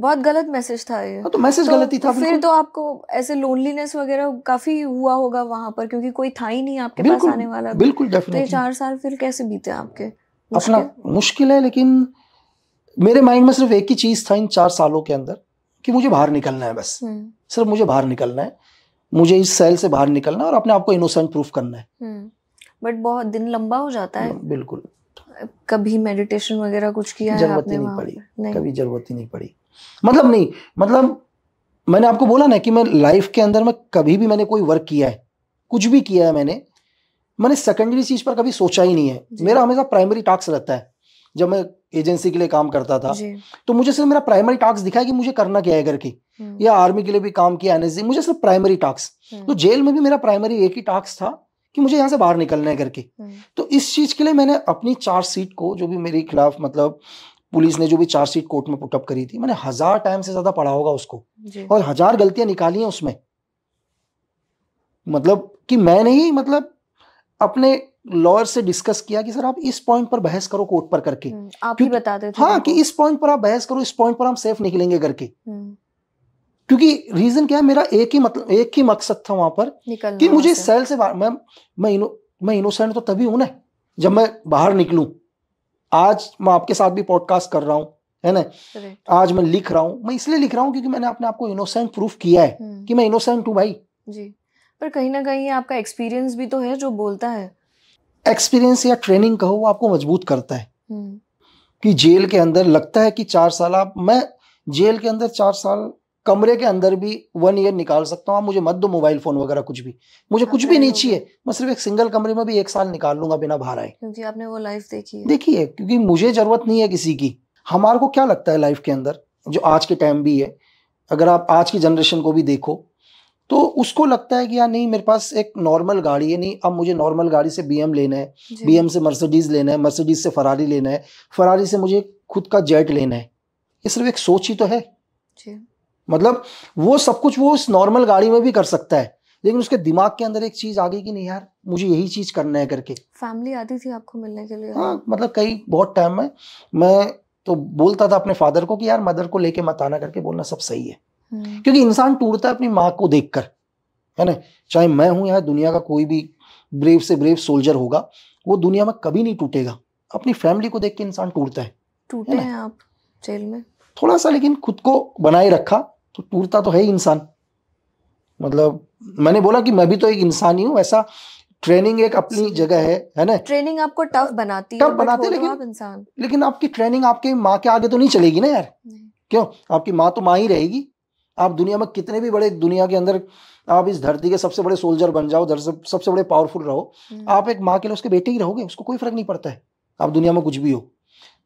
बहुत गलत मैसेज था ये हाँ, तो मैसेज तो, गलत ही था फिर तो आपको ऐसे लोनलीनेस वगैरह काफी हुआ होगा वहां पर क्योंकि कोई था ही नहीं आपके पास आने वाला बिल्कुल डेफिनेटली तो चार साल फिर कैसे बीते आपके मुश्किल? अपना मुश्किल है लेकिन मेरे माइंड में सिर्फ एक ही चीज था इन चार सालों के अंदर कि मुझे बाहर निकलना है बस हम्म। सिर्फ मुझे बाहर निकलना है मुझे इस सेल से बाहर निकलना है और अपने आप को इनोसेंट प्रूफ करना है बट हम्म। बहुत दिन लंबा हो जाता है हम्म, बिल्कुल कभी मेडिटेशन वगैरह कुछ किया है आपने नहीं पड़ी नहीं। कभी जरूरत ही नहीं पड़ी मतलब नहीं मतलब मैंने आपको बोला ना कि मैं लाइफ के अंदर में कभी भी मैंने कोई वर्क किया है कुछ भी किया है मैंने मैंने सेकेंडरी चीज पर कभी सोचा ही नहीं है मेरा हमेशा प्राइमरी टास्क रहता है जब मैं एजेंसी के लिए काम करता था तो मुझे सिर्फ मेरा प्राइमरी टास्क दिखा कि मुझे करना क्या है करके हम्म। या आर्मी के लिए भी काम किया एनएसजी मुझे सिर्फ प्राइमरी हम्म। टास्क तो जेल में भी मेरा प्राइमरी एक ही टास्क था कि मुझे यहाँ से बाहर निकलना है करके हम्म। तो इस चीज़ के लिए मैंने अपनी चार्जशीट को जो भी मेरे खिलाफ मतलब पुलिस ने जो भी सीट कोर्ट में पुटअप करी थी मैंने हजार टाइम से ज्यादा पढ़ा होगा उसको और हजार गलतियां निकाली हैं उसमें मतलब कि मैंने ही मतलब अपने लॉयर से डिस्कस किया कि सर आप इस पॉइंट पर बहस करो कोर्ट पर करके हम्म, आप ही बता देते हाँ कि इस पॉइंट पर आप बहस करो इस पॉइंट पर हम सेफ निकलेंगे करके क्योंकि रीजन क्या है मेरा एक ही मतलब एक ही मकसद था वहां पर कि मुझे सेल से मैं मैं इनो, मैं इनोसेंट तो तभी हूं ना जब मैं बाहर निकलू आज मैं आपके साथ भी पॉडकास्ट कर रहा हूँ है ना आज मैं लिख रहा हूँ मैं इसलिए लिख रहा हूँ क्योंकि मैंने अपने आपको इनोसेंट प्रूफ किया है हम्म। कि मैं इनोसेंट हूँ भाई जी पर कहीं ना कहीं आपका एक्सपीरियंस भी तो है जो बोलता है एक्सपीरियंस या ट्रेनिंग कहो वो आपको मजबूत करता है हम्म। कि जेल के अंदर लगता है कि चार साल आप मैं जेल के अंदर चार साल कमरे के अंदर भी वन ईयर निकाल सकता हूँ आप मुझे मत दो मोबाइल फोन वगैरह कुछ भी मुझे कुछ भी नहीं चाहिए मैं सिर्फ एक सिंगल कमरे में भी एक साल निकाल लूंगा बिना बाहर आए क्योंकि आपने वो लाइफ देखी देखी है क्योंकि मुझे जरूरत नहीं है किसी की हमारे को क्या लगता है लाइफ के अंदर जो आज के टाइम भी है अगर आप आज की जनरेशन को भी देखो तो उसको लगता है कि यार नहीं मेरे पास एक नॉर्मल गाड़ी है नहीं अब मुझे नॉर्मल गाड़ी से बीएम लेना है बीएम से मर्सिडीज लेना है मर्सिडीज से फरारी लेना है फरारी से मुझे खुद का जेट लेना है ये सिर्फ एक सोच ही तो है मतलब वो सब कुछ वो उस नॉर्मल गाड़ी में भी कर सकता है लेकिन उसके दिमाग के अंदर एक चीज आ गई कि नहीं यार मुझे यही चीज करना है करके फैमिली आती थी आपको मिलने के लिए हाँ मतलब कई बहुत टाइम में मैं तो बोलता था अपने फादर को कि यार मदर को लेके मत आना करके बोलना सब सही है हम्म। क्योंकि इंसान टूटता है अपनी माँ को कर है ना चाहे मैं हूँ यार दुनिया का कोई भी ब्रेव से ब्रेव सोल्जर होगा वो दुनिया में कभी नहीं टूटेगा अपनी फैमिली को देख के इंसान टूटता है टूटे हैं आप जेल में थोड़ा सा लेकिन खुद को बनाए रखा तो टूटता तो है ही इंसान मतलब मैंने बोला कि मैं भी तो एक इंसान ही हूँ ऐसा ट्रेनिंग एक अपनी जगह है है ना ट्रेनिंग आपको टफ बनाती टफ बनाते हैं लेकिन इंसान लेकिन आपकी ट्रेनिंग आपके माँ के आगे तो नहीं चलेगी ना यार क्यों आपकी माँ तो माँ ही रहेगी आप दुनिया में कितने भी बड़े दुनिया के अंदर आप इस धरती के सबसे बड़े सोल्जर बन जाओ सबसे बड़े पावरफुल रहो हम्म। आप एक माँ के लिए उसके बेटे ही रहोगे उसको कोई फर्क नहीं पड़ता है आप दुनिया में कुछ भी हो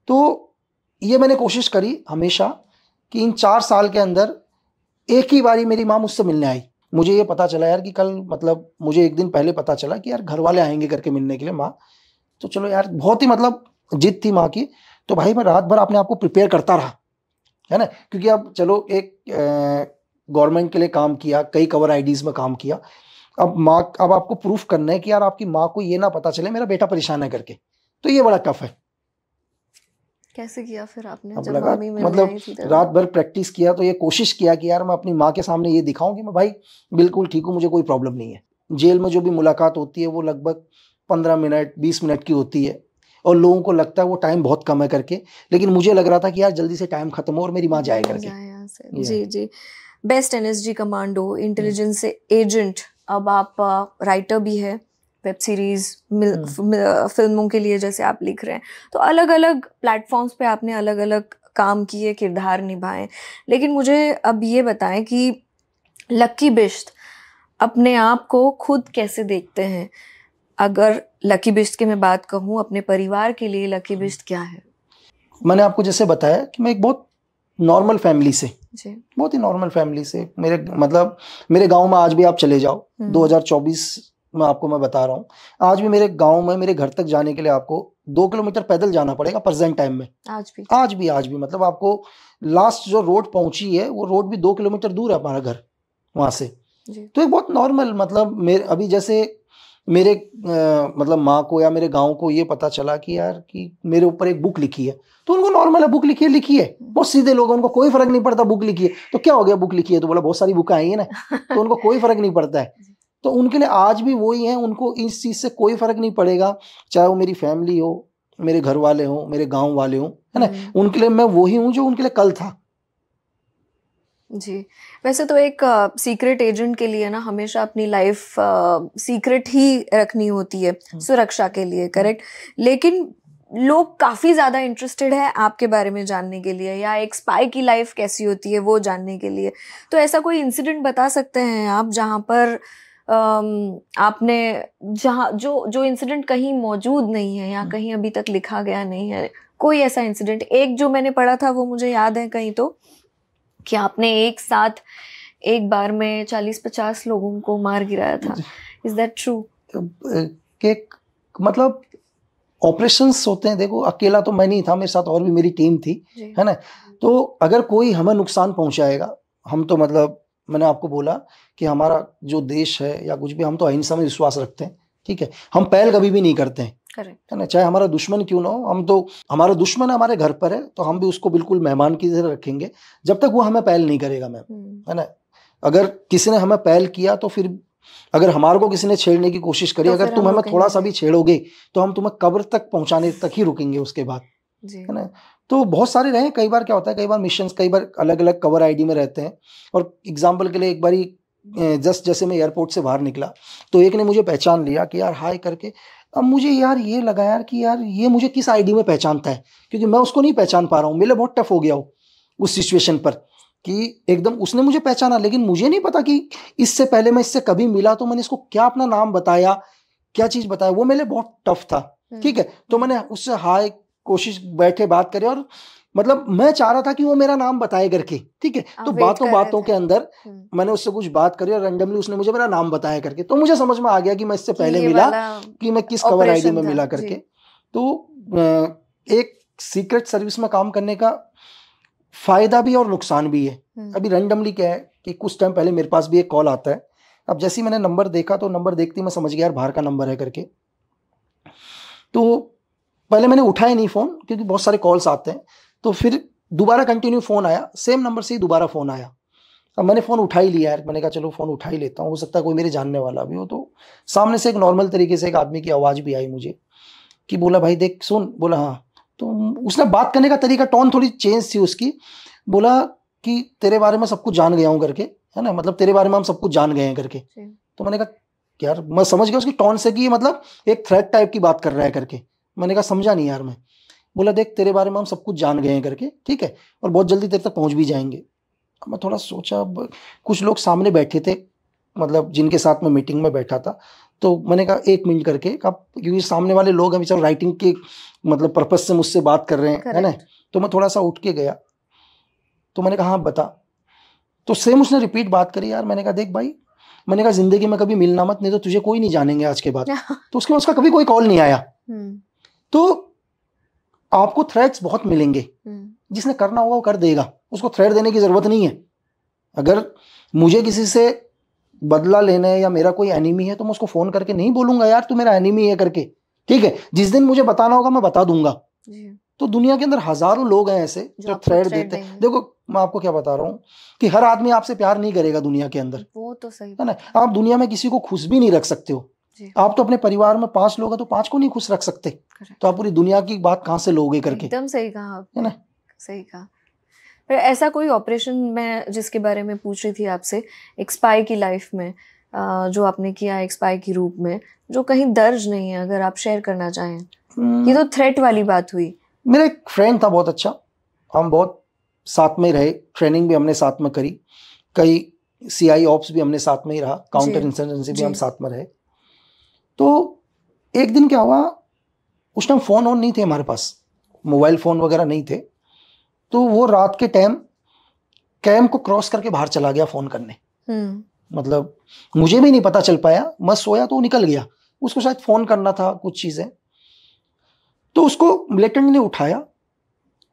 तो ये मैंने कोशिश करी हमेशा कि इन चार साल के अंदर एक ही बारी मेरी माँ मुझसे मिलने आई मुझे ये पता चला यार कि कल मतलब मुझे एक दिन पहले पता चला कि यार घर वाले आएंगे करके मिलने के लिए माँ तो चलो यार बहुत ही मतलब जिद थी माँ की तो भाई मैं रात भर अपने आप को प्रिपेयर करता रहा है ना क्योंकि अब चलो एक गवर्नमेंट के लिए काम किया कई कवर आईडीज में काम किया अब माँ अब आपको प्रूफ करना है कि यार आपकी माँ को ये ना पता चले मेरा बेटा परेशान है करके तो ये बड़ा टफ है कैसे किया फिर आपने जब लगा मतलब रात भर प्रैक्टिस किया तो ये कोशिश किया कि यार मैं अपनी माँ के सामने ये दिखाऊं कि मैं भाई बिल्कुल ठीक हूँ मुझे कोई प्रॉब्लम नहीं है जेल में जो भी मुलाकात होती है वो लगभग पंद्रह मिनट बीस मिनट की होती है और लोगों को लगता है वो टाइम बहुत कम है करके लेकिन मुझे लग रहा था कि यार जल्दी से टाइम खत्म हो और मेरी माँ जाए करके जी जी बेस्ट एन कमांडो इंटेलिजेंस एजेंट अब आप राइटर भी है वेब सीरीज हम्म। फिल्मों के लिए जैसे आप लिख रहे हैं तो अलग अलग प्लेटफॉर्म्स पे आपने अलग अलग काम किए किरदार निभाए लेकिन मुझे अब ये बताएं कि लकी बिश्त अपने आप को खुद कैसे देखते हैं अगर लकी बिश्त की मैं बात कहूँ अपने परिवार के लिए लकी बिश्त क्या है मैंने आपको जैसे बताया कि मैं एक बहुत नॉर्मल फैमिली से बहुत ही नॉर्मल फैमिली से मेरे मतलब मेरे गांव में आज भी आप चले जाओ 2024 हम्म। मैं आपको मैं बता रहा हूँ आज भी मेरे गांव में मेरे घर तक जाने के लिए आपको दो किलोमीटर पैदल जाना पड़ेगा प्रेजेंट टाइम में आज भी आज भी आज भी मतलब आपको लास्ट जो रोड पहुंची है वो रोड भी दो किलोमीटर दूर है हमारा घर वहां से तो एक बहुत नॉर्मल मतलब मेरे अभी जैसे मेरे आ, मतलब माँ को या मेरे गाँव को ये पता चला कि यार कि मेरे ऊपर एक बुक लिखी है तो उनको नॉर्मल है बुक लिखी है लिखी है हम्म। बहुत सीधे लोग उनको कोई फर्क नहीं पड़ता बुक लिखी है तो क्या हो गया बुक लिखी है तो बोला बहुत सारी बुक आई है ना तो उनको कोई फर्क नहीं पड़ता है तो उनके लिए आज भी वही हैं उनको इस चीज़ से कोई फ़र्क नहीं पड़ेगा चाहे वो मेरी फैमिली हो मेरे घर वाले हों मेरे गांव वाले हों है ना हम्म। उनके लिए मैं वही हूँ जो उनके लिए कल था जी वैसे तो एक सीक्रेट एजेंट के लिए ना हमेशा अपनी लाइफ सीक्रेट ही रखनी होती है हम्म। सुरक्षा के लिए करेक्ट हम्म। लेकिन लोग काफ़ी ज़्यादा इंटरेस्टेड है आपके बारे में जानने के लिए या एक स्पाई की लाइफ कैसी होती है वो जानने के लिए तो ऐसा कोई इंसिडेंट बता सकते हैं आप जहाँ पर आपने जहाँ जो जो इंसिडेंट कहीं मौजूद नहीं है या हम्म। कहीं अभी तक लिखा गया नहीं है कोई ऐसा इंसिडेंट एक जो मैंने पढ़ा था वो मुझे याद है कहीं तो कि आपने एक साथ एक बार में चालीस पचास लोगों को मार गिराया था इज दैट ट्रू मतलब ऑपरेशंस होते हैं देखो अकेला तो मैं नहीं था मेरे साथ और भी मेरी टीम थी है ना तो अगर कोई हमें नुकसान पहुंचाएगा हम तो मतलब मैंने आपको बोला कि हमारा जो देश है या कुछ भी हम तो अहिंसा में विश्वास रखते हैं ठीक है हम पहल कभी भी नहीं करते हैं है ना चाहे हमारा दुश्मन क्यों ना हो हम तो हमारा दुश्मन हमारे घर पर है तो हम भी उसको बिल्कुल मेहमान की तरह रखेंगे जब तक वो हमें पहल नहीं करेगा मैम हम्म। है ना अगर किसी ने हमें पहल किया तो फिर अगर हमारे को किसी ने छेड़ने की कोशिश करी तो अगर तुम हमें थोड़ा सा भी छेड़ोगे तो हम तुम्हें कब्र तक पहुंचाने तक ही रुकेंगे उसके बाद है ना तो बहुत सारे रहे कई बार क्या होता है कई बार मिशन कई बार अलग अलग कवर आईडी में रहते हैं और एग्जाम्पल के लिए एक बार जस्ट जैसे मैं एयरपोर्ट से बाहर निकला तो एक ने मुझे पहचान लिया कि यार हाय करके अब मुझे यार ये लगा यार कि यार ये मुझे किस आईडी में पहचानता है क्योंकि मैं उसको नहीं पहचान पा रहा हूँ मेरे बहुत टफ हो गया हो उस सिचुएशन पर कि एकदम उसने मुझे पहचाना लेकिन मुझे नहीं पता कि इससे पहले मैं इससे कभी मिला तो मैंने इसको क्या अपना नाम बताया क्या चीज़ बताया वो मेरे लिए बहुत टफ था हम्म। ठीक है तो मैंने उससे हाय कोशिश बैठे बात करी और मतलब मैं चाह रहा था कि वो मेरा नाम बताए करके ठीक है तो बातों बातों के अंदर हम्म। मैंने उससे कुछ बात करी और रैंडमली उसने मुझे मेरा नाम बताया करके तो मुझे समझ में आ गया कि मैं इससे पहले मिला कि मैं किस कवर आईडी में मिला करके तो एक सीक्रेट सर्विस में काम करने का फायदा भी और नुकसान भी है हम्म। अभी रैंडमली क्या है कि कुछ टाइम पहले मेरे पास भी एक कॉल आता है अब जैसे ही मैंने नंबर देखा तो नंबर देखते ही मैं समझ गया यार बाहर का नंबर है करके तो पहले मैंने उठाया नहीं फ़ोन क्योंकि बहुत सारे कॉल्स आते हैं तो फिर दोबारा कंटिन्यू फ़ोन आया सेम नंबर से ही दोबारा फ़ोन आया अब मैंने फ़ोन उठा ही लिया यार मैंने कहा चलो फ़ोन उठा ही लेता हूँ हो सकता है कोई मेरे जानने वाला भी हो तो सामने से एक नॉर्मल तरीके से एक आदमी की आवाज़ भी आई मुझे कि बोला भाई देख सुन बोला हाँ तो उसने बात करने का तरीका टोन थोड़ी चेंज थी उसकी बोला कि तेरे बारे में सब कुछ जान गया हूँ करके है ना मतलब तेरे बारे में हम सब कुछ जान गए हैं करके तो मैंने कहा यार मैं समझ गया उसकी टोन से कि मतलब एक थ्रेड टाइप की बात कर रहा है करके मैंने कहा समझा नहीं यार मैं बोला देख तेरे बारे में हम सब कुछ जान गए हैं करके ठीक है और बहुत जल्दी तेरे तक पहुंच भी जाएंगे अब मैं थोड़ा सोचा अब कुछ लोग सामने बैठे थे मतलब जिनके साथ मैं मीटिंग में बैठा था तो मैंने कहा एक मिनट करके कहा क्योंकि सामने वाले लोग हमेशा राइटिंग के मतलब पर्पज से मुझसे बात कर रहे हैं है ना तो मैं थोड़ा सा उठ के गया तो मैंने कहा हाँ बता तो सेम उसने रिपीट बात करी यार मैंने कहा देख भाई मैंने कहा जिंदगी में कभी मिलना मत नहीं तो तुझे कोई नहीं जानेंगे आज के बाद तो उसके बाद उसका कभी कोई कॉल नहीं आया हम्म। तो आपको थ्रेड्स बहुत मिलेंगे हम्म। जिसने करना होगा वो कर देगा उसको थ्रेड देने की ज़रूरत नहीं है अगर मुझे किसी से बदला लेना है या मेरा कोई एनिमी है तो मैं उसको फ़ोन करके नहीं बोलूंगा यार तू मेरा एनिमी है करके ठीक है जिस दिन मुझे बताना होगा मैं बता दूंगा तो दुनिया के अंदर हज़ारों लोग हैं ऐसे जो थ्रेड देते हैं देखो मैं आपको क्या बता रहा हूँ कि हर आदमी आपसे प्यार नहीं करेगा दुनिया के अंदर वो तो सही है ना आप दुनिया में किसी को खुश भी नहीं रख सकते हो आप तो अपने परिवार में पांच लोग हैं तो पांच को नहीं खुश रख सकते तो आप पूरी दुनिया की बात कहाँ से लोगे करके एकदम सही कहा है ना सही कहा पर ऐसा कोई ऑपरेशन मैं जिसके बारे में पूछ रही थी आपसे एक स्पाई की लाइफ में जो आपने किया एक स्पाई के रूप में जो कहीं दर्ज नहीं है अगर आप शेयर करना चाहें हम्म। ये तो थ्रेट वाली बात हुई मेरा एक फ्रेंड था बहुत अच्छा हम बहुत साथ में रहे ट्रेनिंग भी हमने साथ में करी कई सी आई ऑप्स भी हमने साथ में ही रहा काउंटर इंसर्जेंसी भी हम साथ में रहे तो एक दिन क्या हुआ उस टाइम फ़ोन ऑन नहीं थे हमारे पास मोबाइल फ़ोन वगैरह नहीं थे तो वो रात के टाइम कैम को क्रॉस करके बाहर चला गया फ़ोन करने हम्म। मतलब मुझे भी नहीं पता चल पाया मैं सोया तो निकल गया उसको शायद फ़ोन करना था कुछ चीज़ें तो उसको मिलेटेंट ने उठाया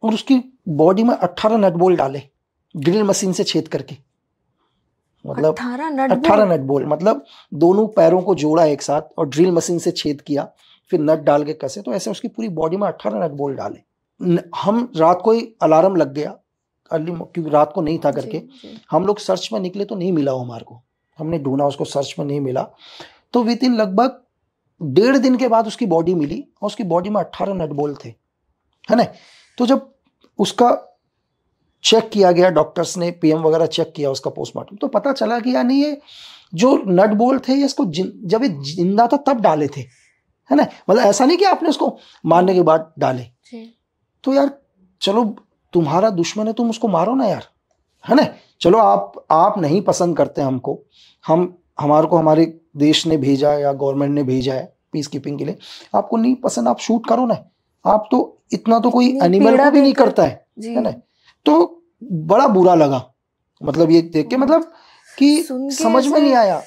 और उसकी बॉडी में अट्ठारह नट डाले ड्रिल मशीन से छेद करके मतलब अट्ठारह नट बोल्ट मतलब दोनों पैरों को जोड़ा एक साथ और ड्रिल मशीन से छेद किया फिर नट डाल के कसे तो ऐसे उसकी पूरी बॉडी में अट्ठारह नट बोल्ट डाले हम रात को ही अलार्म लग गया अर्ली क्योंकि रात को नहीं था करके हम लोग सर्च में निकले तो नहीं मिला वो हमारे को हमने ढूंढा उसको सर्च में नहीं मिला तो विद इन लगभग डेढ़ दिन के बाद उसकी बॉडी मिली और उसकी बॉडी में अट्ठारह नट बोल्ट थे है ना तो जब उसका चेक किया गया डॉक्टर्स ने पीएम वगैरह चेक किया उसका पोस्टमार्टम तो पता चला कि यानी ये जो नट बोल थे ये इसको जब ये जिंदा था तब डाले थे है ना मतलब ऐसा नहीं कि आपने उसको मारने के बाद डाले तो यार चलो तुम्हारा दुश्मन है तुम उसको मारो ना यार है ना चलो आप आप नहीं पसंद करते हमको हम हमारे को हमारे देश ने भेजा या गवर्नमेंट ने भेजा है पीस कीपिंग के लिए आपको नहीं पसंद आप शूट करो ना आप तो इतना तो कोई एनिमल को भी नहीं करता है है ना तो बड़ा बुरा लगा मतलब ये देख के मतलब कि समझ में नहीं आया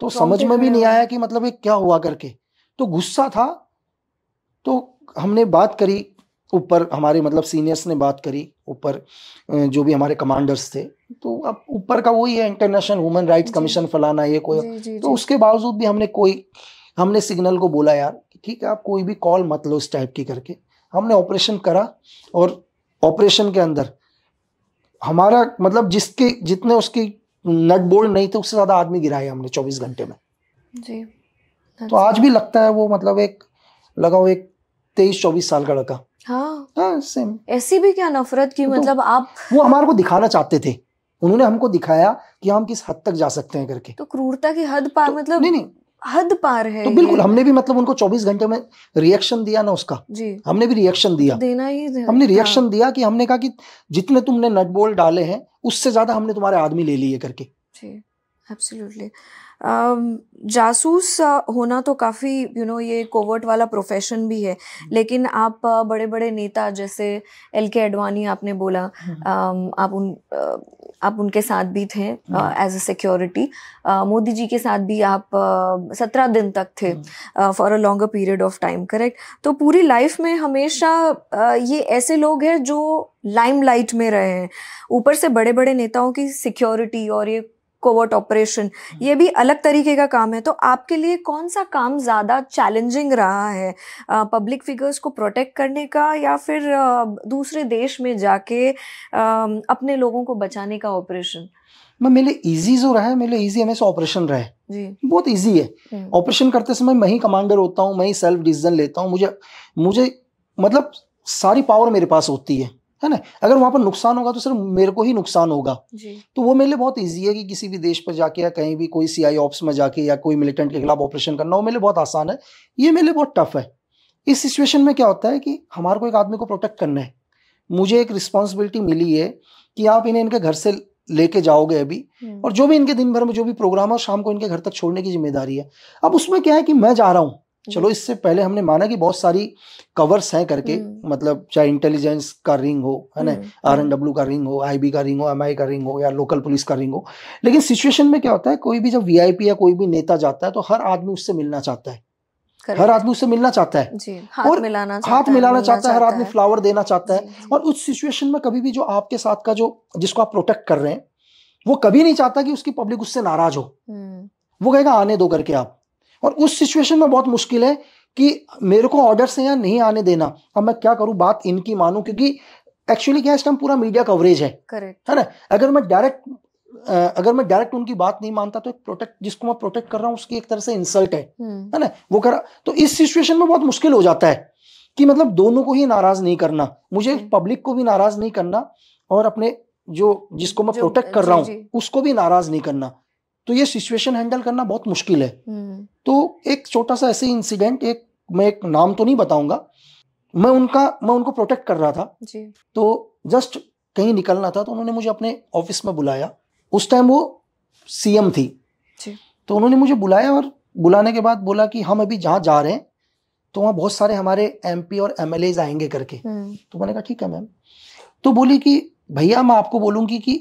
तो समझ में भी नहीं आया कि मतलब ये क्या हुआ करके तो गुस्सा था तो हमने बात करी ऊपर हमारे मतलब सीनियर्स ने बात करी ऊपर जो भी हमारे कमांडर्स थे तो अब ऊपर का वही है इंटरनेशनल ह्यूमन राइट्स कमीशन फलाना ये कोई जी, जी, तो जी. उसके बावजूद भी हमने कोई हमने सिग्नल को बोला यार ठीक है आप कोई भी कॉल मत लो इस टाइप की करके हमने ऑपरेशन करा और ऑपरेशन के अंदर हमारा मतलब जिसके जितने उसकी नट बोल्ड नहीं थे उससे ज़्यादा आदमी गिराए हमने चौबीस घंटे में जी तो आज भी लगता है वो मतलब एक लगाओ एक तेईस चौबीस साल का लड़का हाँ सेम हाँ, ऐसी भी क्या नफरत की तो मतलब तो आप वो हमारे को दिखाना चाहते थे उन्होंने हमको दिखाया कि हम किस हद तक जा सकते हैं करके तो क्रूरता की हद पार तो, मतलब नहीं नहीं हद पार है तो बिल्कुल हमने भी मतलब उनको 24 घंटे में रिएक्शन दिया ना उसका जी हमने भी रिएक्शन दिया तो देना ही दे, हमने रिएक्शन हाँ। दिया कि हमने कहा कि जितने तुमने नट बोल्ट डाले हैं उससे ज्यादा हमने तुम्हारे आदमी ले लिए करके जी एब्सोल्युटली जासूस होना तो काफ़ी यू you नो know, ये कोवर्ट वाला प्रोफेशन भी है हम्म। लेकिन आप बड़े बड़े नेता जैसे एल के एडवानी आपने बोला हम्म। आप उन आप उनके साथ भी थे as a security hmm. Modi ji के साथ भी आप सत्रह दिन तक थे for a longer period of time correct तो पूरी लाइफ में हमेशा ये ऐसे लोग हैं जो लाइमलाइट में रहे हैं ऊपर से बड़े बड़े नेताओं की सिक्योरिटी और ये कोवर्ट ऑपरेशन hmm. ये भी अलग तरीके का काम है तो आपके लिए कौन सा काम ज़्यादा चैलेंजिंग रहा है पब्लिक फिगर्स को प्रोटेक्ट करने का या फिर दूसरे देश में जाके अपने लोगों को बचाने का ऑपरेशन मेरे इजी ईजी जो रहा है मेरे इजी हमेशा ऑपरेशन रहे जी बहुत ईजी है ऑपरेशन hmm. करते समय मैं ही कमांडर होता हूँ मैं ही सेल्फ डिसीजन लेता हूँ मुझे मुझे मतलब सारी पावर मेरे पास होती है है ना अगर वहां पर नुकसान होगा तो सिर्फ मेरे को ही नुकसान होगा तो वो मेरे लिए बहुत ईजी है कि किसी भी देश पर जाके या कहीं भी कोई सीआई ऑप्स में जाके या कोई मिलिटेंट के खिलाफ ऑपरेशन करना वो मेरे लिए बहुत आसान है ये मेरे लिए बहुत टफ है इस सिचुएशन में क्या होता है कि हमारे को एक आदमी को प्रोटेक्ट करना है मुझे एक रिस्पॉन्सिबिलिटी मिली है कि आप इन्हें इनके घर से लेके जाओगे अभी हम्म। और जो भी इनके दिन भर में जो भी प्रोग्राम है शाम को इनके घर तक छोड़ने की जिम्मेदारी है अब उसमें क्या है कि मैं जा रहा हूँ चलो हम्म। इससे पहले हमने माना कि बहुत सारी कवर्स हैं करके हम्म। मतलब चाहे इंटेलिजेंस का रिंग हो है ना आर एन डब्ल्यू का रिंग हो आई बी का रिंग हो एम आई का रिंग हो या लोकल पुलिस का रिंग हो लेकिन सिचुएशन में क्या होता है कोई भी जब वीआईपी या कोई भी नेता जाता है तो हर आदमी उससे मिलना चाहता है हर आदमी उससे मिलना चाहता है और मिलाना हाथ मिलाना चाहता है हर आदमी फ्लावर देना चाहता है और उस सिचुएशन में कभी भी जो आपके साथ का जो जिसको आप प्रोटेक्ट कर रहे हैं वो कभी नहीं चाहता कि उसकी पब्लिक उससे नाराज हो हम्म। वो कहेगा आने दो करके आप और उस सिचुएशन में बहुत मुश्किल है कि मेरे को ऑर्डर से यहाँ नहीं आने देना अब मैं क्या करूँ बात इनकी मानूँ क्योंकि एक्चुअली क्या इस टाइम पूरा मीडिया कवरेज है करेक्ट है ना अगर मैं डायरेक्ट अगर मैं डायरेक्ट उनकी बात नहीं मानता तो एक प्रोटेक्ट जिसको मैं प्रोटेक्ट कर रहा हूँ उसकी एक तरह से इंसल्ट है हम्म। है ना वो करा तो इस सिचुएशन में बहुत मुश्किल हो जाता है कि मतलब दोनों को ही नाराज नहीं करना मुझे पब्लिक हम्म। को भी नाराज नहीं करना और अपने जो जिसको मैं प्रोटेक्ट कर रहा हूँ उसको भी नाराज नहीं करना तो ये सिचुएशन हैंडल करना बहुत मुश्किल है हम्म। तो एक छोटा सा ऐसे इंसिडेंट एक मैं एक नाम तो नहीं बताऊंगा मैं उनका मैं उनको प्रोटेक्ट कर रहा था जी। तो जस्ट कहीं निकलना था तो उन्होंने मुझे अपने ऑफिस में बुलाया उस टाइम वो सीएम थी जी। तो उन्होंने मुझे बुलाया और बुलाने के बाद बोला कि हम अभी जहाँ जा रहे हैं तो वहाँ बहुत सारे हमारे एम और एम आएंगे करके हम्म। तो मैंने कहा ठीक है मैम तो बोली कि भैया मैं आपको बोलूँगी कि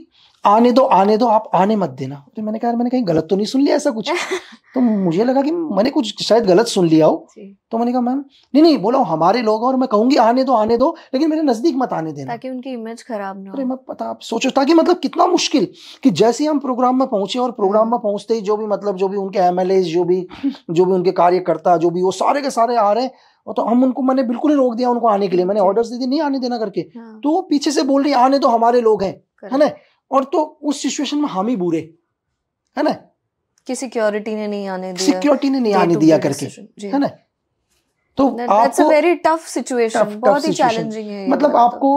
आने दो आने दो आप आने मत देना तो मैंने कहा मैंने कहीं गलत तो नहीं सुन लिया ऐसा कुछ तो मुझे लगा कि मैंने कुछ शायद गलत सुन लिया हो तो मैंने कहा मैम नहीं नहीं बोला हमारे लोग और मैं कहूंगी आने दो आने दो लेकिन मेरे नजदीक मत आने देना ताकि उनकी इमेज खराब ना अरे मैं पता आप सोचो ताकि मतलब कितना मुश्किल कि जैसे हम प्रोग्राम में पहुंचे और प्रोग्राम हम्म। में पहुंचते ही जो भी मतलब जो भी उनके एम जो भी जो भी उनके कार्यकर्ता जो भी वो सारे के सारे आ रहे हैं और तो हम उनको मैंने बिल्कुल ही रोक दिया उनको आने के लिए मैंने ऑर्डर दे दिए नहीं आने देना करके हाँ। तो वो पीछे से बोल रही आने तो हमारे लोग हैं है ना और तो उस सिचुएशन में हम ही बुरे है ना कि सिक्योरिटी ने नहीं आने दिया सिक्योरिटी ने नहीं आने दिया करके है ना तो आपको वेरी टफ सिचुएशन बहुत ही चैलेंजिंग है मतलब तो। आपको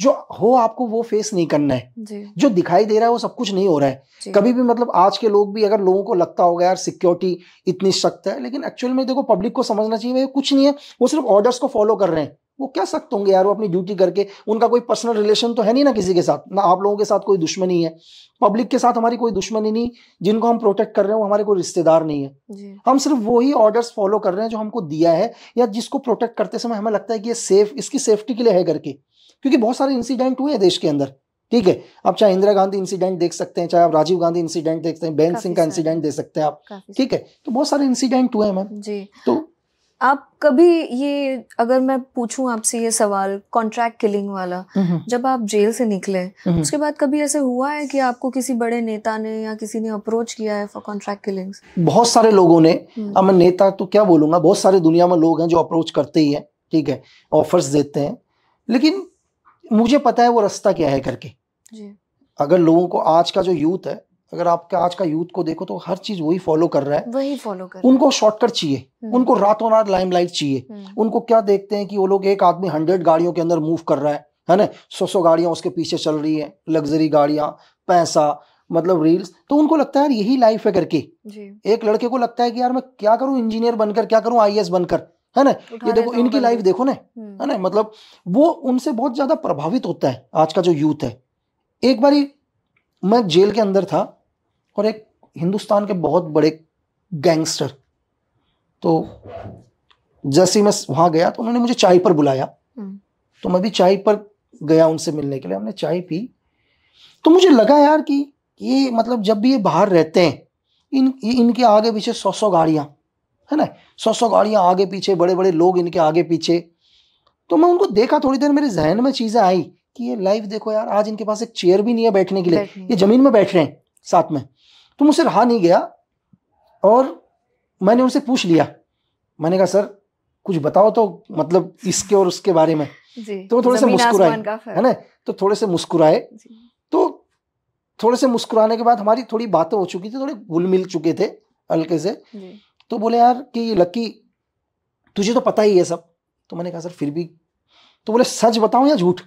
जो हो आपको वो फेस नहीं करना है जो दिखाई दे रहा है वो सब कुछ नहीं हो रहा है कभी भी मतलब आज के लोग भी अगर लोगों को लगता होगा यार सिक्योरिटी इतनी सख्त है लेकिन एक्चुअल में देखो पब्लिक को समझना चाहिए कुछ नहीं है वो सिर्फ ऑर्डर्स को फॉलो कर रहे हैं वो क्या सख्त होंगे यार वो अपनी ड्यूटी करके उनका कोई पर्सनल रिलेशन तो है नहीं ना किसी के साथ ना आप लोगों के साथ कोई दुश्मनी है पब्लिक के साथ हमारी कोई दुश्मनी नहीं जिनको हम प्रोटेक्ट कर रहे हैं वो हमारे कोई रिश्तेदार नहीं है हम सिर्फ वही ऑर्डर्स फॉलो कर रहे हैं जो हमको दिया है या जिसको प्रोटेक्ट करते समय हमें लगता है कि ये सेफ इसकी सेफ्टी के लिए है करके क्योंकि बहुत सारे इंसिडेंट हुए हैं देश के अंदर ठीक है आप चाहे इंदिरा गांधी इंसिडेंट देख सकते हैं चाहे आप राजीव गांधी इंसिडेंट देख सकते हैं बैन सिंह का इंसिडेंट देख सकते हैं आप ठीक है तो बहुत सारे इंसिडेंट हुए हैं मैम तो आप कभी ये अगर मैं पूछूं आपसे ये सवाल कॉन्ट्रैक्ट किलिंग वाला हम्म। जब आप जेल से निकले हम्म। उसके बाद कभी ऐसे हुआ है कि आपको किसी बड़े नेता ने या किसी ने अप्रोच किया है फॉर कॉन्ट्रैक्ट किलिंग्स बहुत सारे लोगों ने हम्म। अब मैं नेता तो क्या बोलूंगा बहुत सारे दुनिया में लोग हैं जो अप्रोच करते ही है ठीक है ऑफर्स देते हैं लेकिन मुझे पता है वो रास्ता क्या है करके अगर लोगों को आज का जो यूथ है अगर आपके आज का यूथ को देखो तो हर चीज वही फॉलो कर रहा है वही फॉलो कर उनको शॉर्टकट चाहिए हम्म। उनको रातों रात लाइम लाइट चाहिए हम्म। उनको क्या देखते हैं कि वो लोग एक आदमी हंड्रेड गाड़ियों के अंदर मूव कर रहा है है ना सौ सौ गाड़ियां उसके पीछे चल रही है लग्जरी गाड़ियां पैसा मतलब रील्स तो उनको लगता है यार यही लाइफ है करके एक लड़के को लगता है कि यार मैं क्या करूं इंजीनियर बनकर क्या करूं आई बनकर है ना ये देखो इनकी लाइफ देखो ना हम्म। है ना मतलब वो उनसे बहुत ज्यादा प्रभावित होता है आज का जो यूथ है एक बारी मैं जेल के अंदर था और एक हिंदुस्तान के बहुत बड़े गैंगस्टर तो जैसे ही मैं वहां गया तो उन्होंने मुझे चाय पर बुलाया हम्म। तो मैं भी चाय पर गया उनसे मिलने के लिए हमने चाय पी तो मुझे लगा यार कि ये मतलब जब भी ये बाहर रहते हैं इन इनके आगे पीछे सौ सौ गाड़ियाँ है ना सौ सौ गाड़ियाँ आगे पीछे बड़े बड़े लोग इनके आगे पीछे तो मैं उनको देखा थोड़ी देर मेरे जहन में चीज़ें आई कि ये लाइफ देखो यार आज इनके पास एक चेयर भी नहीं है बैठने के लिए ये जमीन में बैठ रहे हैं साथ में तो मुझसे रहा नहीं गया और मैंने उनसे पूछ लिया मैंने कहा सर कुछ बताओ तो मतलब इसके और उसके बारे में तो थोड़े से मुस्कुराए है ना तो थोड़े से मुस्कुराए तो थोड़े से मुस्कुराने के बाद हमारी थोड़ी बातें हो चुकी थी थोड़े घुल मिल चुके थे हल्के से तो बोले यार कि ये लकी तुझे तो पता ही है सब तो मैंने कहा सर फिर भी तो बोले सच बताऊं या झूठ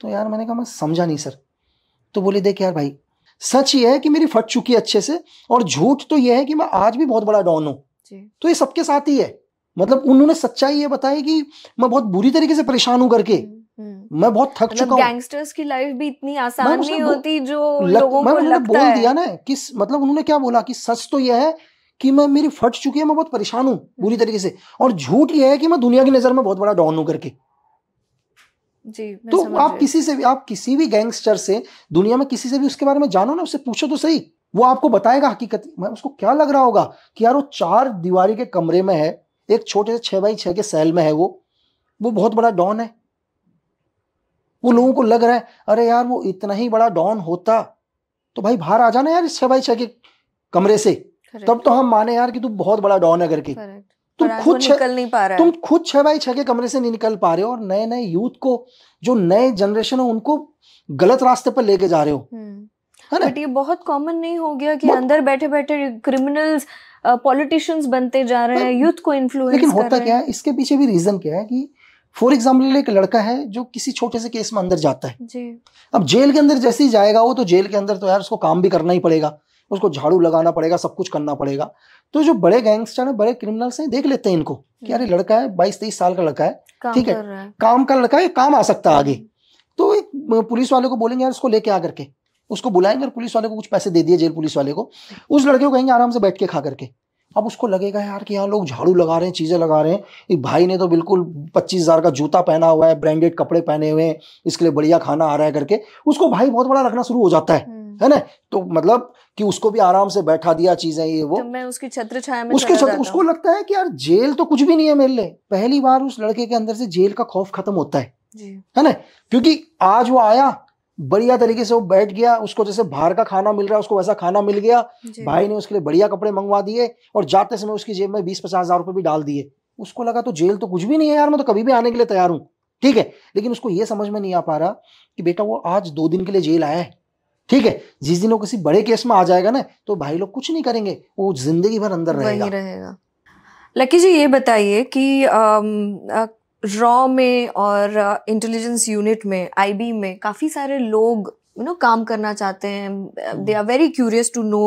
तो यार मैंने कहा मैं समझा नहीं सर तो बोले देख यार भाई सच ये है कि मेरी फट चुकी है अच्छे से और झूठ तो ये है कि मैं आज भी बहुत बड़ा डॉन हूँ तो ये सबके साथ ही है मतलब उन्होंने सच्चाई ये बताया कि मैं बहुत बुरी तरीके से परेशान हूँ करके हम्म, हम्म। मैं बहुत थक मतलब चुका गैंगस्टर्स की लाइफ भी इतनी आसान नहीं होती जो लोगों को लगता बोल दिया ना कि मतलब उन्होंने क्या बोला कि सच तो यह है कि मैं मेरी फट चुकी है मैं बहुत परेशान हूँ बुरी हम्म। तरीके से और झूठ यह है कि मैं दुनिया की नजर में बहुत बड़ा डॉन हूँ करके जी तो आप किसी से भी आप किसी भी गैंगस्टर से दुनिया में किसी से भी उसके बारे में जानो ना उससे पूछो तो सही वो आपको बताएगा हकीकत मैं उसको क्या लग रहा होगा कि यार वो चार दीवारी के कमरे में है एक छोटे से छह बाई छह के सेल में है वो वो बहुत बड़ा डॉन है वो लोगों को लग रहा है अरे यार वो इतना ही बड़ा डॉन होता तो भाई बाहर आ जाना यार छह बाई छह के कमरे से तब तो हम माने यार कि तू बहुत बड़ा डॉन है करके तुम खुद निकल नहीं पा रहे तुम खुद छह बाई छह के कमरे से नहीं निकल पा रहे हो और नए नए यूथ को जो नए जनरेशन हो उनको गलत रास्ते पर लेके जा रहे हो हम्म। है ना बट ये बहुत कॉमन नहीं हो गया कि अंदर बैठे बैठे क्रिमिनल्स पॉलिटिशियंस बनते जा रहे हैं यूथ हाँ। को इन्फ्लुएंस लेकिन होता क्या है इसके पीछे भी रीजन क्या है कि फॉर एग्जाम्पल एक लड़का है जो किसी छोटे से केस में अंदर जाता है जी। अब जेल के अंदर जैसे ही जाएगा वो तो जेल के अंदर तो यार उसको काम भी करना ही पड़ेगा उसको झाड़ू लगाना पड़ेगा सब कुछ करना पड़ेगा तो जो बड़े गैंगस्टर हैं बड़े क्रिमिनल्स हैं देख लेते हैं इनको कि अरे हम्म। लड़का है बाईस तेईस साल का लड़का है ठीक है काम का लड़का है काम आ सकता है आगे तो एक पुलिस वाले को बोलेंगे यार उसको लेके आ करके उसको बुलाएंगे और पुलिस वाले को कुछ पैसे दे दिए जेल पुलिस वाले को हम्म। उस लड़के को कहेंगे आराम से बैठ के खा करके अब उसको लगेगा यार कि यहाँ लोग झाड़ू लगा रहे हैं चीज़ें लगा रहे हैं भाई ने तो बिल्कुल पच्चीस हज़ार का जूता पहना हुआ है ब्रांडेड कपड़े पहने हुए हैं इसके लिए बढ़िया खाना आ रहा है करके उसको भाई बहुत बड़ा रखना शुरू हो जाता है हम्म। है ना तो मतलब कि उसको भी आराम से बैठा दिया चीजें ये वो तो मैं उसकी छत्र छाया में उसके छत्र उसको लगता है कि यार जेल तो कुछ भी नहीं है मेरे लिए पहली बार उस लड़के के अंदर से जेल का खौफ खत्म होता है है ना क्योंकि आज वो आया बढ़िया तरीके से वो बैठ गया उसको जैसे बाहर का खाना मिल रहा है उसको वैसा खाना मिल गया भाई ने उसके लिए बढ़िया कपड़े मंगवा दिए और जाते समय उसकी जेब में बीस पचास हजार रुपए भी डाल दिए उसको लगा तो जेल तो कुछ भी नहीं है यार मैं तो कभी भी आने के लिए तैयार हूँ ठीक है लेकिन उसको ये समझ में नहीं आ पा रहा कि बेटा वो आज दो दिन के लिए जेल आया है ठीक है जिस दिन वो किसी बड़े केस में आ जाएगा ना तो भाई लोग कुछ नहीं करेंगे वो जिंदगी भर अंदर रहेगा रहेगा लकी जी ये बताइए कि रॉ में और इंटेलिजेंस यूनिट में आईबी में काफ़ी सारे लोग यू नो काम करना चाहते हैं they are very curious to know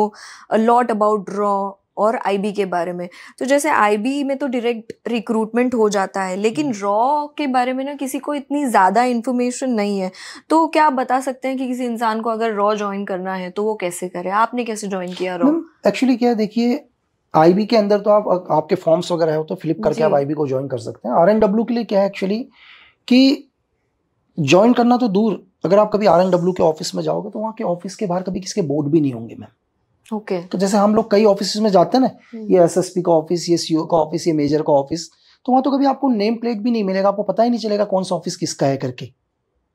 a lot about रॉ और आईबी के बारे में तो जैसे आईबी में तो डायरेक्ट रिक्रूटमेंट हो जाता है लेकिन रॉ हम्म। के बारे में ना किसी को इतनी ज़्यादा इन्फॉर्मेशन नहीं है तो क्या आप बता सकते हैं कि किसी इंसान को अगर रॉ ज्वाइन करना है तो वो कैसे करे आपने कैसे ज्वाइन किया रॉ एक्चुअली क्या देखिए आईबी के अंदर तो आप आपके फॉर्म्स वगैरह हो तो फ्लिप करके आप आईबी को ज्वाइन कर सकते हैं आरएनडब्ल्यू के लिए क्या है एक्चुअली कि ज्वाइन करना तो दूर अगर आप कभी आर के ऑफिस में जाओगे तो वहाँ के ऑफिस के बाहर कभी किसके बोर्ड भी नहीं होंगे मैम ओके okay. तो जैसे हम लोग कई ऑफिस में जाते हैं ना हम्म। ये एसएसपी का ऑफिस ये सीओ का ऑफिस ये मेजर का ऑफिस तो वहां तो कभी आपको नेम प्लेट भी नहीं मिलेगा आपको पता ही नहीं चलेगा कौन सा ऑफिस किसका है करके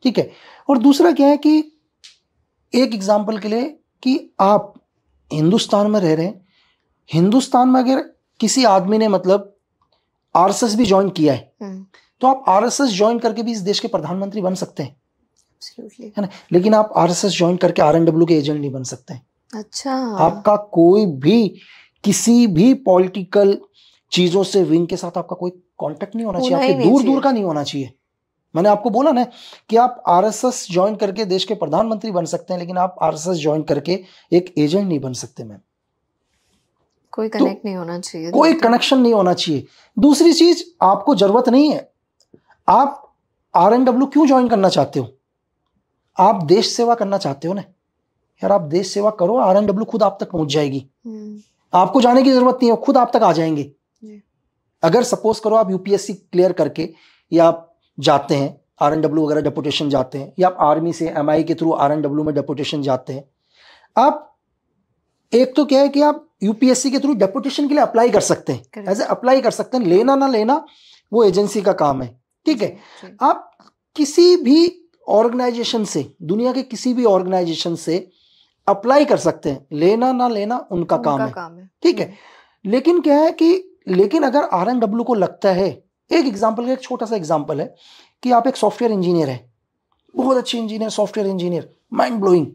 ठीक है और दूसरा क्या है कि एक एग्जाम्पल के लिए कि आप हिंदुस्तान में रह रहे हैं हिंदुस्तान में अगर किसी आदमी ने मतलब आरएसएस भी ज्वाइन किया है हम्म। तो आप आरएसएस ज्वाइन करके भी इस देश के प्रधानमंत्री बन सकते हैं है ना लेकिन आप आरएसएस ज्वाइन करके आरएनडब्ल्यू के एजेंट नहीं बन सकते हैं अच्छा आपका कोई भी किसी भी पॉलिटिकल चीजों से विंग के साथ आपका कोई कांटेक्ट नहीं होना चाहिए आपके दूर दूर का नहीं होना चाहिए मैंने आपको बोला ना कि आप आरएसएस ज्वाइन करके देश के प्रधानमंत्री बन सकते हैं लेकिन आप आरएसएस ज्वाइन करके एक एजेंट नहीं बन सकते मैम कोई कनेक्ट तो, नहीं होना चाहिए कोई कनेक्शन नहीं होना चाहिए दूसरी चीज आपको जरूरत नहीं है आप आर क्यों ज्वाइन करना चाहते हो आप देश सेवा करना चाहते हो ना यार आप देश सेवा करो आर एनडब्ल्यू खुद आप तक पहुंच जाएगी हम्म। आपको जाने की जरूरत नहीं है खुद आप तक आ जाएंगे अगर सपोज करो आप यूपीएससी क्लियर करके या आप जाते हैं आर एनडब्ल्यू वगैरह डेपुटेशन जाते हैं या आप आर्मी से M K through R N W में डेपुटेशन जाते हैं आप एक तो क्या है कि आप यूपीएससी के थ्रू डेपुटेशन के लिए अप्लाई कर सकते हैं एज ए अप्लाई कर सकते हैं लेना ना लेना वो एजेंसी का काम है ठीक है आप किसी भी ऑर्गेनाइजेशन से दुनिया के किसी भी ऑर्गेनाइजेशन से अप्लाई कर सकते हैं लेना ना लेना उनका, उनका काम, है। काम है ठीक है लेकिन क्या है कि लेकिन अगर आर एन डब्ल्यू को लगता है एक एग्जाम्पल एक छोटा सा एग्जाम्पल है कि आप एक सॉफ्टवेयर इंजीनियर है बहुत अच्छे engineer software engineer mind blowing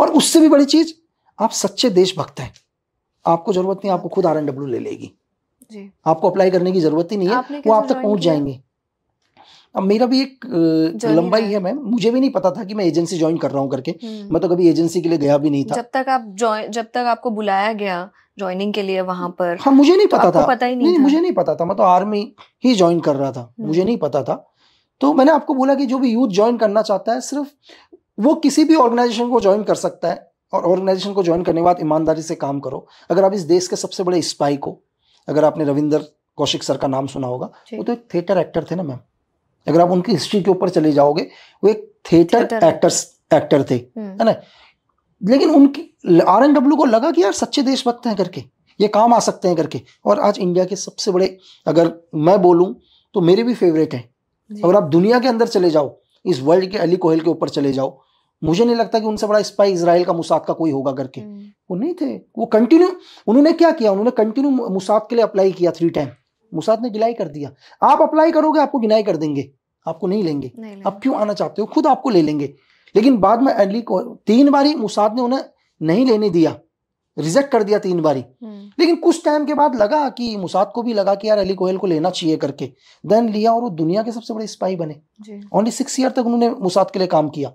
और उससे भी बड़ी चीज आप सच्चे देशभक्त हैं आपको जरूरत नहीं आपको खुद आर एन डब्ल्यू ले लेगी जी। आपको अप्लाई करने की जरूरत ही नहीं है वो आप तक पहुंच जाएंगे अब मेरा भी एक लंबाई है मैम मुझे भी नहीं पता था कि मैं एजेंसी ज्वाइन कर रहा हूँ करके हम्म। मैं तो कभी एजेंसी के लिए गया भी नहीं था जब तक आप जब तक आपको बुलाया गया ज्वाइनिंग के लिए वहां पर हाँ मुझे नहीं पता था पता ही नहीं, मुझे नहीं पता था मैं तो आर्मी ही ज्वाइन कर रहा था हम्म। मुझे नहीं पता था तो मैंने आपको बोला कि जो भी यूथ ज्वाइन करना चाहता है सिर्फ वो किसी भी ऑर्गेनाइजेशन को ज्वाइन कर सकता है और ऑर्गेनाइजेशन को ज्वाइन करने के बाद ईमानदारी से काम करो अगर आप इस देश के सबसे बड़े स्पाई को अगर आपने रविंदर कौशिक सर का नाम सुना होगा वो तो एक थिएटर एक्टर थे ना मैम अगर आप उनकी हिस्ट्री के ऊपर चले जाओगे वो एक थिएटर एक्टर्स एक्टर थे हम्म। है ना लेकिन उनकी आर एन डब्ल्यू को लगा कि यार सच्चे देशभक्त हैं करके ये काम आ सकते हैं करके और आज इंडिया के सबसे बड़े अगर मैं बोलूँ तो मेरे भी फेवरेट हैं अगर आप दुनिया के अंदर चले जाओ इस वर्ल्ड के अली कोहल के ऊपर चले जाओ मुझे नहीं लगता कि उनसे बड़ा स्पाई इसराइल का मुसाद का कोई होगा करके हम्म। वो नहीं थे वो कंटिन्यू उन्होंने क्या किया उन्होंने कंटिन्यू मुसाद के लिए अप्लाई किया थ्री टाइम मुसाद ने डिलाई कर दिया आप अप्लाई करोगे आपको डिनाई कर देंगे आपको नहीं लेंगे आप क्यों आना चाहते हो खुद आपको ले लेंगे लेकिन बाद में अली को तीन बारी मुसाद ने उन्हें नहीं लेने दिया रिजेक्ट कर दिया तीन बारी हम्म। लेकिन कुछ टाइम के बाद लगा कि मुसाद को भी लगा कि यार अली कोयल को लेना चाहिए करके देन लिया और वो दुनिया के सबसे बड़े स्पाई बने ओनली सिक्स ईयर तक उन्होंने मुसाद के लिए काम किया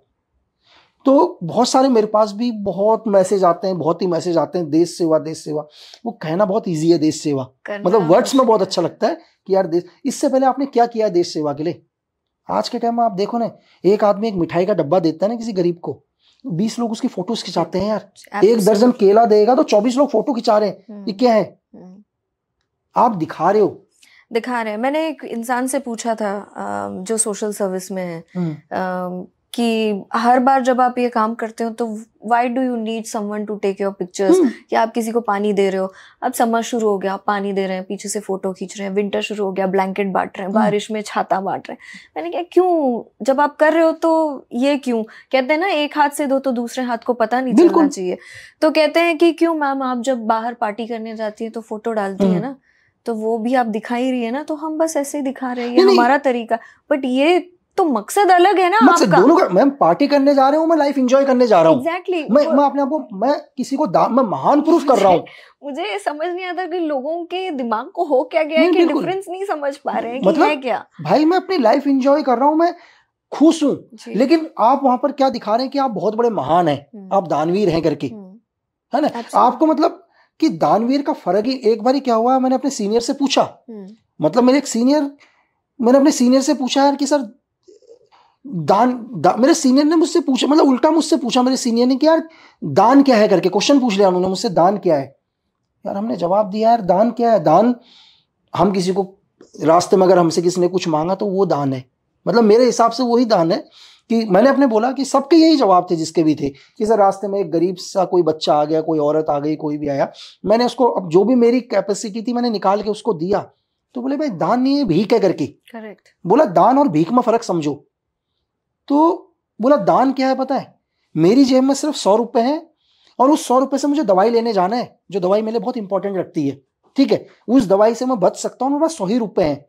तो बहुत सारे मेरे पास भी बहुत मैसेज आते हैं बहुत ही मैसेज आते हैं देश सेवा देश सेवा वो कहना बहुत ईजी है देश सेवा मतलब वर्ड्स में बहुत अच्छा लगता है कि यार देश इससे पहले आपने क्या किया देश सेवा के लिए आज के टाइम में आप देखो ना एक आदमी एक मिठाई का डब्बा देता है ना किसी गरीब को बीस लोग उसकी फोटो खिंचाते हैं यार एक दर्जन केला देगा तो चौबीस लोग फोटो खिंचा रहे हैं हम्म। ये क्या है हम्म। आप दिखा रहे हो दिखा रहे हैं मैंने एक इंसान से पूछा था जो सोशल सर्विस में है हम्म। कि हर बार जब आप ये काम करते हो तो why do you need someone to take your pictures या आप किसी को पानी दे रहे हो अब समर शुरू हो गया पानी दे रहे हैं पीछे से फोटो खींच रहे हैं विंटर शुरू हो गया ब्लैंकेट बांट रहे हैं hmm. बारिश में छाता बांट रहे हैं मैंने कहा क्यों जब आप कर रहे हो तो ये क्यों कहते हैं ना एक हाथ से दो तो दूसरे हाथ को पता नहीं चलना चाहिए तो कहते हैं कि क्यों मैम आप जब बाहर पार्टी करने जाती है तो फोटो डालती है hmm. ना तो वो भी आप दिखा ही रही है ना तो हम बस ऐसे ही दिखा रहे हैं हमारा तरीका बट ये तो मकसद अलग है ना मकसद आपका? दोनों का मैं पार्टी करने जा रहा हूँ मैं लाइफ एंजॉय करने जा रहा हूँ exactly. मैं मैं अपने आप को मैं किसी को मैं महान प्रूफ कर रहा हूँ मुझे समझ नहीं आता कि लोगों के दिमाग को हो क्या गया है कि डिफरेंस नहीं समझ पा रहे हैं मतलब, है क्या भाई मैं अपनी लाइफ एंजॉय कर रहा हूँ मैं खुश हूँ लेकिन आप वहां पर क्या दिखा रहे हैं कि आप बहुत बड़े महान हैं हम्म। आप दानवीर हैं करके हम्म। है ना अच्छा। आपको मतलब कि दानवीर का फर्क ही एक बार क्या हुआ मैंने अपने सीनियर से पूछा हम्म। मतलब मेरे एक सीनियर मैंने अपने सीनियर से पूछा यार कि सर दान दा, मेरे सीनियर ने मुझसे पूछा मतलब उल्टा मुझसे पूछा मेरे सीनियर ने कि यार दान क्या है करके क्वेश्चन पूछ लिया उन्होंने मुझसे दान क्या है यार हमने जवाब दिया यार दान क्या है दान हम किसी को रास्ते में अगर हमसे किसी ने कुछ मांगा तो वो दान है मतलब मेरे हिसाब से वही दान है कि मैंने अपने बोला कि सबके यही जवाब थे जिसके भी थे कि सर रास्ते में एक गरीब सा कोई बच्चा आ गया कोई औरत आ गई कोई भी आया मैंने उसको अब जो भी मेरी कैपेसिटी थी मैंने निकाल के उसको दिया तो बोले भाई दान नहीं है भीख है करके करेक्ट बोला दान और भीख में फर्क समझो तो बोला दान क्या है पता है मेरी जेब में सिर्फ सौ रुपए हैं और उस सौ रुपये से मुझे दवाई लेने जाना है जो दवाई मेरे बहुत इंपॉर्टेंट रखती है ठीक है उस दवाई से मैं बच सकता हूँ सौ ही रुपए हैं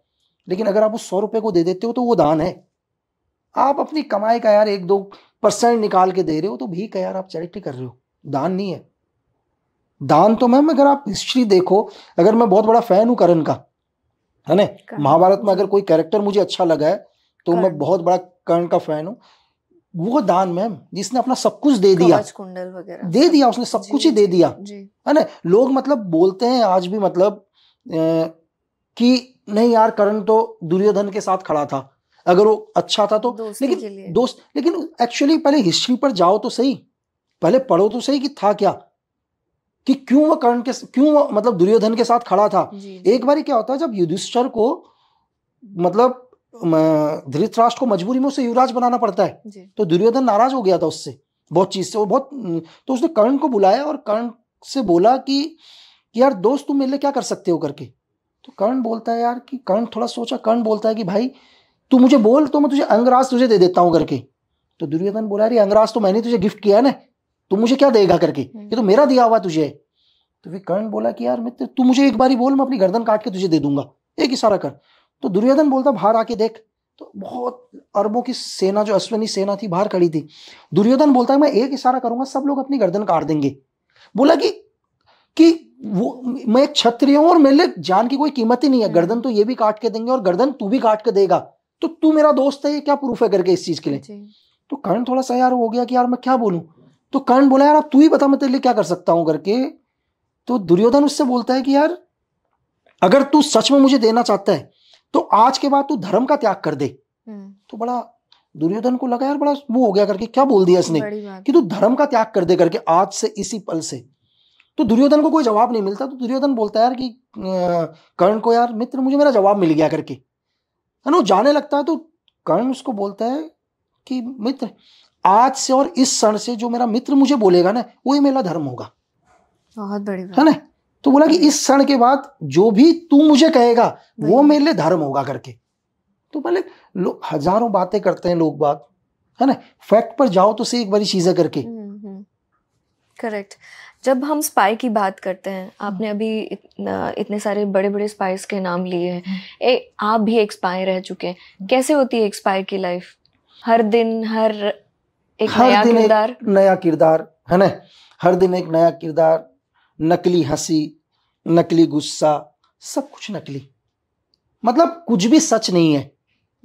लेकिन अगर आप उस सौ रुपए को दे देते हो तो वो दान है आप अपनी कमाई का यार एक दो परसेंट निकाल के दे रहे हो तो भी का यार आप चैरिटी कर रहे हो दान नहीं है दान तो मैम अगर आप हिस्ट्री देखो अगर मैं बहुत बड़ा फैन हूं करण का है ना महाभारत में अगर कोई कैरेक्टर मुझे अच्छा लगा है तो मैं बहुत बड़ा कर्ण का फैन हूँ वो दान मैम जिसने अपना सब कुछ दे दिया कुंडल वगैरह दे दिया उसने सब कुछ ही दे दिया है ना लोग मतलब बोलते हैं आज भी मतलब कि नहीं यार करण तो दुर्योधन के साथ खड़ा था अगर वो अच्छा था तो लेकिन दोस्त लेकिन एक्चुअली पहले हिस्ट्री पर जाओ तो सही पहले पढ़ो तो सही कि था क्या कि क्यों वो कर्ण के क्यों मतलब दुर्योधन के साथ खड़ा था एक बार क्या होता है जब युधिष्ठर को मतलब धृतराष्ट्र को मजबूरी में उसे युवराज बनाना पड़ता है तो दुर्योधन नाराज हो गया था उससे बहुत चीज से वो बहुत तो उसने कर्ण को बुलाया और कर्ण से बोला कि कि यार दोस्त तुम मेरे लिए क्या कर सकते हो करके तो कर्ण बोलता है यार कि कर्ण थोड़ा सोचा कर्ण बोलता है कि भाई तू मुझे बोल तो मैं तुझे अंगराज तुझे दे देता हूँ करके तो दुर्योधन बोला अरे अंगराज तो मैंने तुझे गिफ्ट किया है ना तू मुझे क्या देगा करके हम्म। ये तो मेरा दिया हुआ तुझे तो फिर कर्ण बोला कि यार मित्र तू मुझे एक बार बोल मैं अपनी गर्दन काट के तुझे दे दूंगा एक ही सारा कर्ण तो दुर्योधन बोलता बाहर आके देख तो बहुत अरबों की सेना जो अश्विनी सेना थी बाहर खड़ी थी दुर्योधन बोलता है मैं एक इशारा करूंगा सब लोग अपनी गर्दन काट देंगे बोला कि कि वो मैं एक क्षत्रिय हूं और मेरे लिए जान की कोई कीमत ही नहीं है हम्म। गर्दन तो ये भी काट के देंगे और गर्दन तू भी काट के देगा तो तू मेरा दोस्त है ये क्या प्रूफ है करके इस चीज के लिए तो कर्ण थोड़ा सा यार हो गया कि यार मैं क्या बोलूं तो कर्ण बोला यार अब तू ही बता मैं तेरे लिए क्या कर सकता हूं करके तो दुर्योधन उससे बोलता है कि यार अगर तू सच में मुझे देना चाहता है तो आज के बाद तू धर्म का त्याग कर दे हम्म। तो बड़ा दुर्योधन को लगा यार बड़ा वो हो गया करके क्या बोल दिया इसने कि तू धर्म का त्याग कर दे करके आज से इसी पल से तो दुर्योधन को कोई जवाब नहीं मिलता तो दुर्योधन बोलता है यार कि कर्ण को यार मित्र मुझे मेरा जवाब मिल गया करके है ना वो जाने लगता है तो कर्ण उसको बोलता है कि मित्र आज से और इस क्षण से जो मेरा मित्र मुझे बोलेगा ना वही मेरा धर्म होगा बहुत बड़ी है ना तो बोला कि इस क्षण के बाद जो भी तू मुझे कहेगा वो मेरे लिए धर्म होगा करके तो पहले लोग हजारों बातें करते हैं लोग बात है ना फैक्ट पर जाओ तो सही एक बारी चीजें करके करेक्ट हम्म, हम्म। जब हम स्पाई की बात करते हैं हम्म। आपने अभी इतने सारे बड़े बड़े स्पाइस के नाम लिए हैं आप भी एक स्पाई रह चुके हैं कैसे होती है एक स्पाई की लाइफ हर दिन हर एक हर नया किरदार नया किरदार है ना हर दिन एक नया किरदार नकली हंसी नकली गुस्सा सब कुछ नकली मतलब कुछ भी सच नहीं है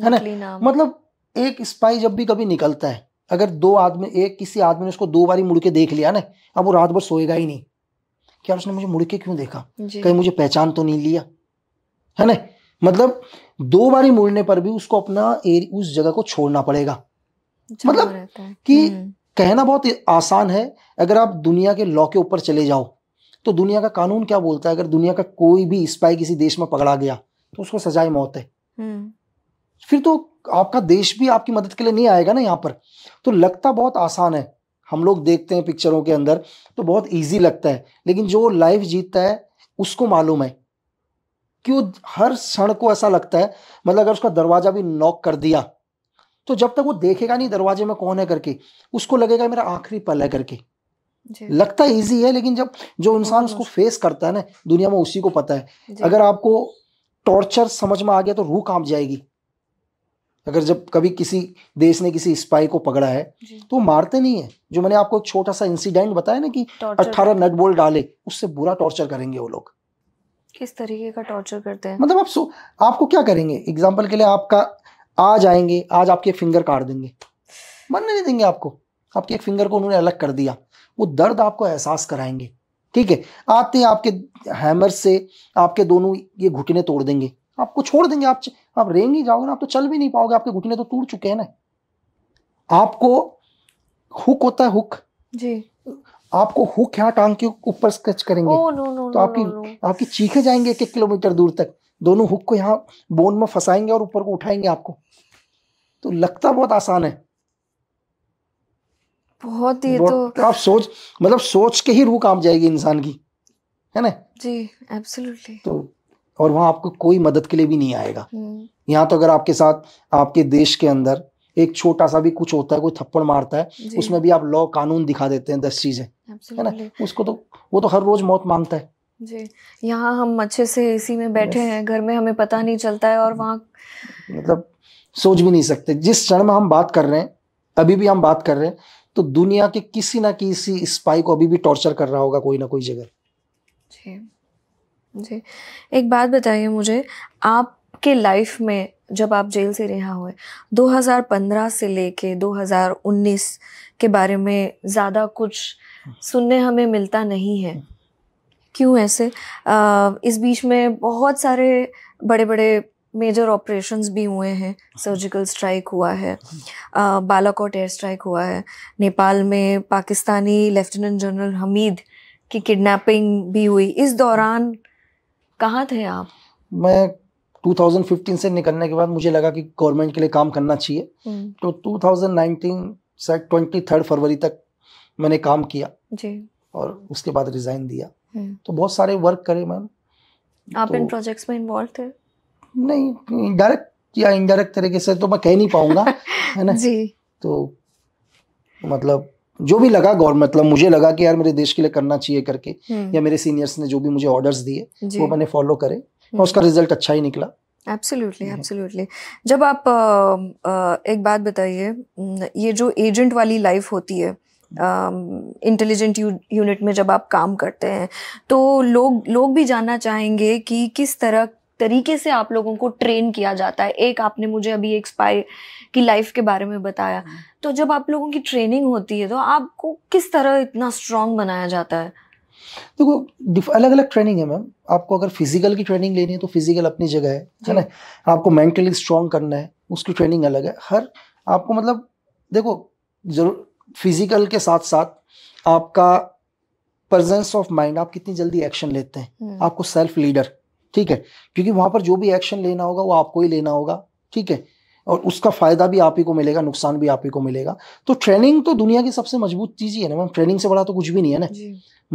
है ना मतलब एक स्पाई जब भी कभी निकलता है अगर दो आदमी एक किसी आदमी ने उसको दो बारी मुड़ के देख लिया ना अब वो रात भर सोएगा ही नहीं क्या उसने मुझे मुड़के क्यों देखा कहीं मुझे पहचान तो नहीं लिया है ना मतलब दो बारी मुड़ने पर भी उसको अपना एर, उस जगह को छोड़ना पड़ेगा मतलब कि हम्म। कहना बहुत आसान है अगर आप दुनिया के लॉ के ऊपर चले जाओ तो दुनिया का कानून क्या बोलता है अगर दुनिया का कोई भी स्पाई किसी देश में पकड़ा गया तो उसको सजाए मौत है हम्म। फिर तो आपका देश भी आपकी मदद के लिए नहीं आएगा ना यहाँ पर तो लगता बहुत आसान है हम लोग देखते हैं पिक्चरों के अंदर तो बहुत ईजी लगता है लेकिन जो लाइफ जीतता है उसको मालूम है कि वो हर क्षण को ऐसा लगता है मतलब अगर उसका दरवाजा भी नॉक कर दिया तो जब तक वो देखेगा नहीं दरवाजे में कौन है करके उसको लगेगा मेरा आखिरी पल है करके लगता इजी है लेकिन जब जो इंसान उसको फेस करता है ना दुनिया में उसी को पता है अगर आपको टॉर्चर समझ में आ गया तो रूह कांप जाएगी अगर जब कभी किसी देश ने किसी स्पाई को पकड़ा है तो मारते नहीं है जो मैंने आपको एक छोटा सा इंसिडेंट बताया ना कि अट्ठारह नट बोल डाले उससे बुरा टॉर्चर करेंगे वो लोग किस तरीके का टॉर्चर करते हैं मतलब आप सो आपको क्या करेंगे एग्जाम्पल के लिए आपका आज आएंगे आज आपके फिंगर काट देंगे मरने नहीं देंगे आपको आपके एक फिंगर को उन्होंने अलग कर दिया वो दर्द आपको एहसास कराएंगे ठीक है आते हैं आपके हैमर से आपके दोनों ये घुटने तोड़ देंगे आपको छोड़ देंगे आप आप रेंग ही जाओगे ना आप तो चल भी नहीं पाओगे आपके घुटने तो टूट चुके हैं ना आपको हुक होता है हुक जी आपको हुक यहाँ टांग के ऊपर स्क्रच करेंगे ओ, नो, नो, तो आपकी नो, नो. आपकी चीखे जाएंगे एक एक किलोमीटर दूर तक दोनों हुक को यहाँ बोन में फंसाएंगे और ऊपर को उठाएंगे आपको तो लगता बहुत आसान है बहुत ही तो आप सोच मतलब सोच के ही रूह काम जाएगी इंसान की है ना जी एब्सोल्युटली तो और वहाँ आपको कोई मदद के लिए भी नहीं आएगा हम्म। यहाँ तो अगर आपके साथ आपके देश के अंदर एक छोटा सा भी कुछ होता है कोई थप्पड़ मारता है उसमें भी आप लॉ कानून दिखा देते हैं दस चीजें है ना उसको तो वो तो हर रोज मौत मांगता है जी यहाँ हम अच्छे से इसी में बैठे हैं घर में हमें पता नहीं चलता है और वहाँ मतलब सोच भी नहीं सकते जिस क्षण में हम बात कर रहे हैं अभी भी हम बात कर रहे हैं तो दुनिया के किसी ना किसी स्पाई को अभी भी टॉर्चर कर रहा होगा कोई ना कोई जगह जी जी एक बात बताइए मुझे आपके लाइफ में जब आप जेल से रिहा हुए 2015 से लेके 2019 के बारे में ज़्यादा कुछ सुनने हमें मिलता नहीं है क्यों ऐसे आ, इस बीच में बहुत सारे बड़े बड़े मेजर ऑपरेशंस भी हुए हैं सर्जिकल स्ट्राइक हुआ है बालाकोट एयर स्ट्राइक हुआ है नेपाल में पाकिस्तानी लेफ्टिनेंट जनरल हमीद की किडनैपिंग भी हुई इस दौरान कहाँ थे आप मैं 2015 से निकलने के बाद मुझे लगा कि गवर्नमेंट के लिए काम करना चाहिए हम्म। तो 2019 से ट्वेंटी थर्ड फरवरी तक मैंने काम किया जी और उसके बाद रिज़ाइन दिया हम्म। तो बहुत सारे वर्क करे मैम आप तो, इन प्रोजेक्ट्स में इन्वॉल्व थे नहीं डायरेक्ट या इनडायरेक्ट तरीके से तो मैं कह नहीं पाऊंगा है ना जी तो मतलब जो भी लगा गौर मतलब मुझे लगा कि यार मेरे देश के लिए करना चाहिए करके हम्म। या मेरे सीनियर्स ने जो भी मुझे ऑर्डर्स दिए वो मैंने फॉलो करे और हम्म। उसका रिजल्ट अच्छा ही निकला एब्सोल्युटली एब्सोल्युटली जब आप आ, एक बात बताइए ये जो एजेंट वाली लाइफ होती है इंटेलिजेंट हम्म। यूनिट में जब आप काम करते हैं तो लोग लोग भी जानना चाहेंगे कि किस तरह तरीके से आप लोगों को ट्रेन किया जाता है एक आपने मुझे अभी एक स्पाई की लाइफ के बारे में बताया हाँ। तो जब आप लोगों की ट्रेनिंग होती है तो आपको किस तरह इतना स्ट्रांग बनाया जाता है देखो अलग अलग ट्रेनिंग है मैम आपको अगर फिजिकल की ट्रेनिंग लेनी है तो फिजिकल अपनी जगह है है ना आपको मेंटली स्ट्रांग करना है उसकी ट्रेनिंग अलग है हर आपको मतलब देखो जरूर फिजिकल के साथ साथ आपका प्रजेंस ऑफ माइंड आप कितनी जल्दी एक्शन लेते हैं हम्म। आपको सेल्फ लीडर ठीक है क्योंकि वहां पर जो भी एक्शन लेना होगा वो आपको ही लेना होगा ठीक है और उसका फ़ायदा भी आप ही को मिलेगा नुकसान भी आप ही को मिलेगा तो ट्रेनिंग तो दुनिया की सबसे मजबूत चीज़ ही है ना मैम ट्रेनिंग से बड़ा तो कुछ भी नहीं है ना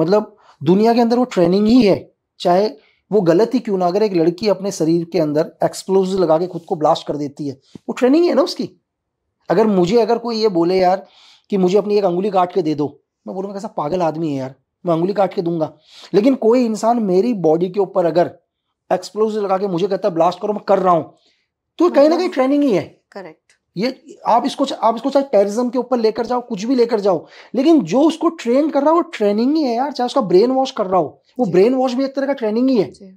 मतलब दुनिया के अंदर वो ट्रेनिंग ही है चाहे वो गलत ही क्यों ना अगर एक लड़की अपने शरीर के अंदर एक्सप्लोज लगा के खुद को ब्लास्ट कर देती है वो ट्रेनिंग ही है ना उसकी अगर मुझे अगर कोई ये बोले यार कि मुझे अपनी एक अंगुली काट के दे दो मैं बोलूँगा कैसा पागल आदमी है यार मैं अंगुली काट के दूंगा लेकिन कोई इंसान मेरी बॉडी के ऊपर अगर एक्सप्लोजिव लगा के मुझे कहता है ब्लास्ट करो मैं कर रहा हूँ तो कहीं ना हम्म। कहीं ट्रेनिंग ही है करेक्ट ये आप इसको आप इसको चाहे टेररिज्म के ऊपर लेकर जाओ कुछ भी लेकर जाओ लेकिन जो उसको ट्रेन कर रहा है वो ट्रेनिंग ही है यार चाहे उसका ब्रेन वॉश कर रहा हो वो ब्रेन वॉश भी एक तरह का ट्रेनिंग ही है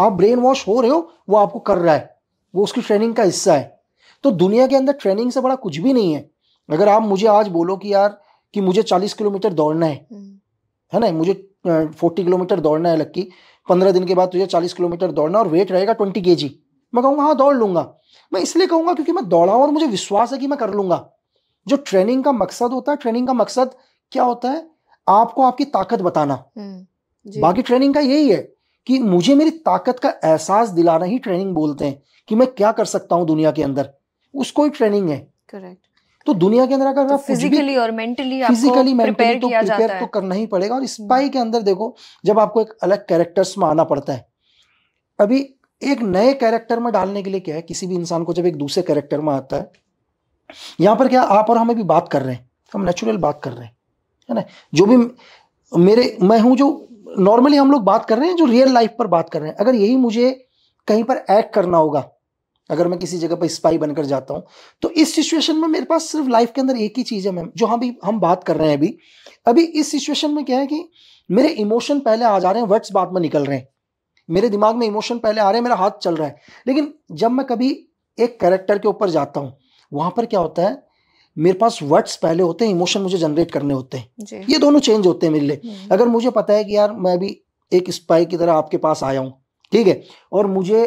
आप ब्रेन वॉश हो रहे हो वो आपको कर रहा है वो उसकी ट्रेनिंग का हिस्सा है तो दुनिया के अंदर ट्रेनिंग से बड़ा कुछ भी नहीं है अगर आप मुझे आज बोलो कि यार कि मुझे चालीस किलोमीटर दौड़ना है हम्म। है ना मुझे फोर्टी किलोमीटर दौड़ना है लक्की पंद्रह दिन के बाद तुझे चालीस किलोमीटर दौड़ना और वेट रहेगा ट्वेंटी के जी मैं कहूँगा हाँ दौड़ लूंगा मैं इसलिए कहूँगा क्योंकि मैं दौड़ा और मुझे विश्वास है कि मैं कर लूंगा जो ट्रेनिंग का मकसद होता है ट्रेनिंग का मकसद क्या होता है आपको आपकी ताकत बताना हम्म, बाकी ट्रेनिंग का यही है कि मुझे मेरी ताकत का एहसास दिलाना ही ट्रेनिंग बोलते हैं कि मैं क्या कर सकता हूँ दुनिया के अंदर उसको ही ट्रेनिंग है करेक्ट तो दुनिया के अंदर अगर तो फिजिकली और मेंटली फिजिकली मेंटली तो प्रिपेयर तो करना ही पड़ेगा और स्पाई के अंदर देखो जब आपको एक अलग कैरेक्टर्स में आना पड़ता है अभी एक नए कैरेक्टर में डालने के लिए क्या है किसी भी इंसान को जब एक दूसरे कैरेक्टर में आता है यहाँ पर क्या आप और हम अभी बात कर रहे हैं हम नेचुरल बात कर रहे हैं है ना जो भी मेरे मैं हूँ जो नॉर्मली हम लोग बात कर रहे हैं जो रियल लाइफ पर बात कर रहे हैं अगर यही मुझे कहीं पर एक्ट करना होगा अगर मैं किसी जगह पर स्पाई बनकर जाता हूँ तो इस सिचुएशन में मेरे पास सिर्फ लाइफ के अंदर एक ही चीज़ है मैम जो अभी हाँ हम बात कर रहे हैं अभी अभी इस सिचुएशन में क्या है कि मेरे इमोशन पहले आ जा रहे हैं वर्ड्स बाद में निकल रहे हैं मेरे दिमाग में इमोशन पहले आ रहे हैं मेरा हाथ चल रहा है लेकिन जब मैं कभी एक करेक्टर के ऊपर जाता हूँ वहां पर क्या होता है मेरे पास वर्ड्स पहले होते हैं इमोशन मुझे जनरेट करने होते हैं ये दोनों चेंज होते हैं मेरे लिए हम्म। अगर मुझे पता है कि यार मैं अभी एक स्पाई की तरह आपके पास आया हूँ ठीक है और मुझे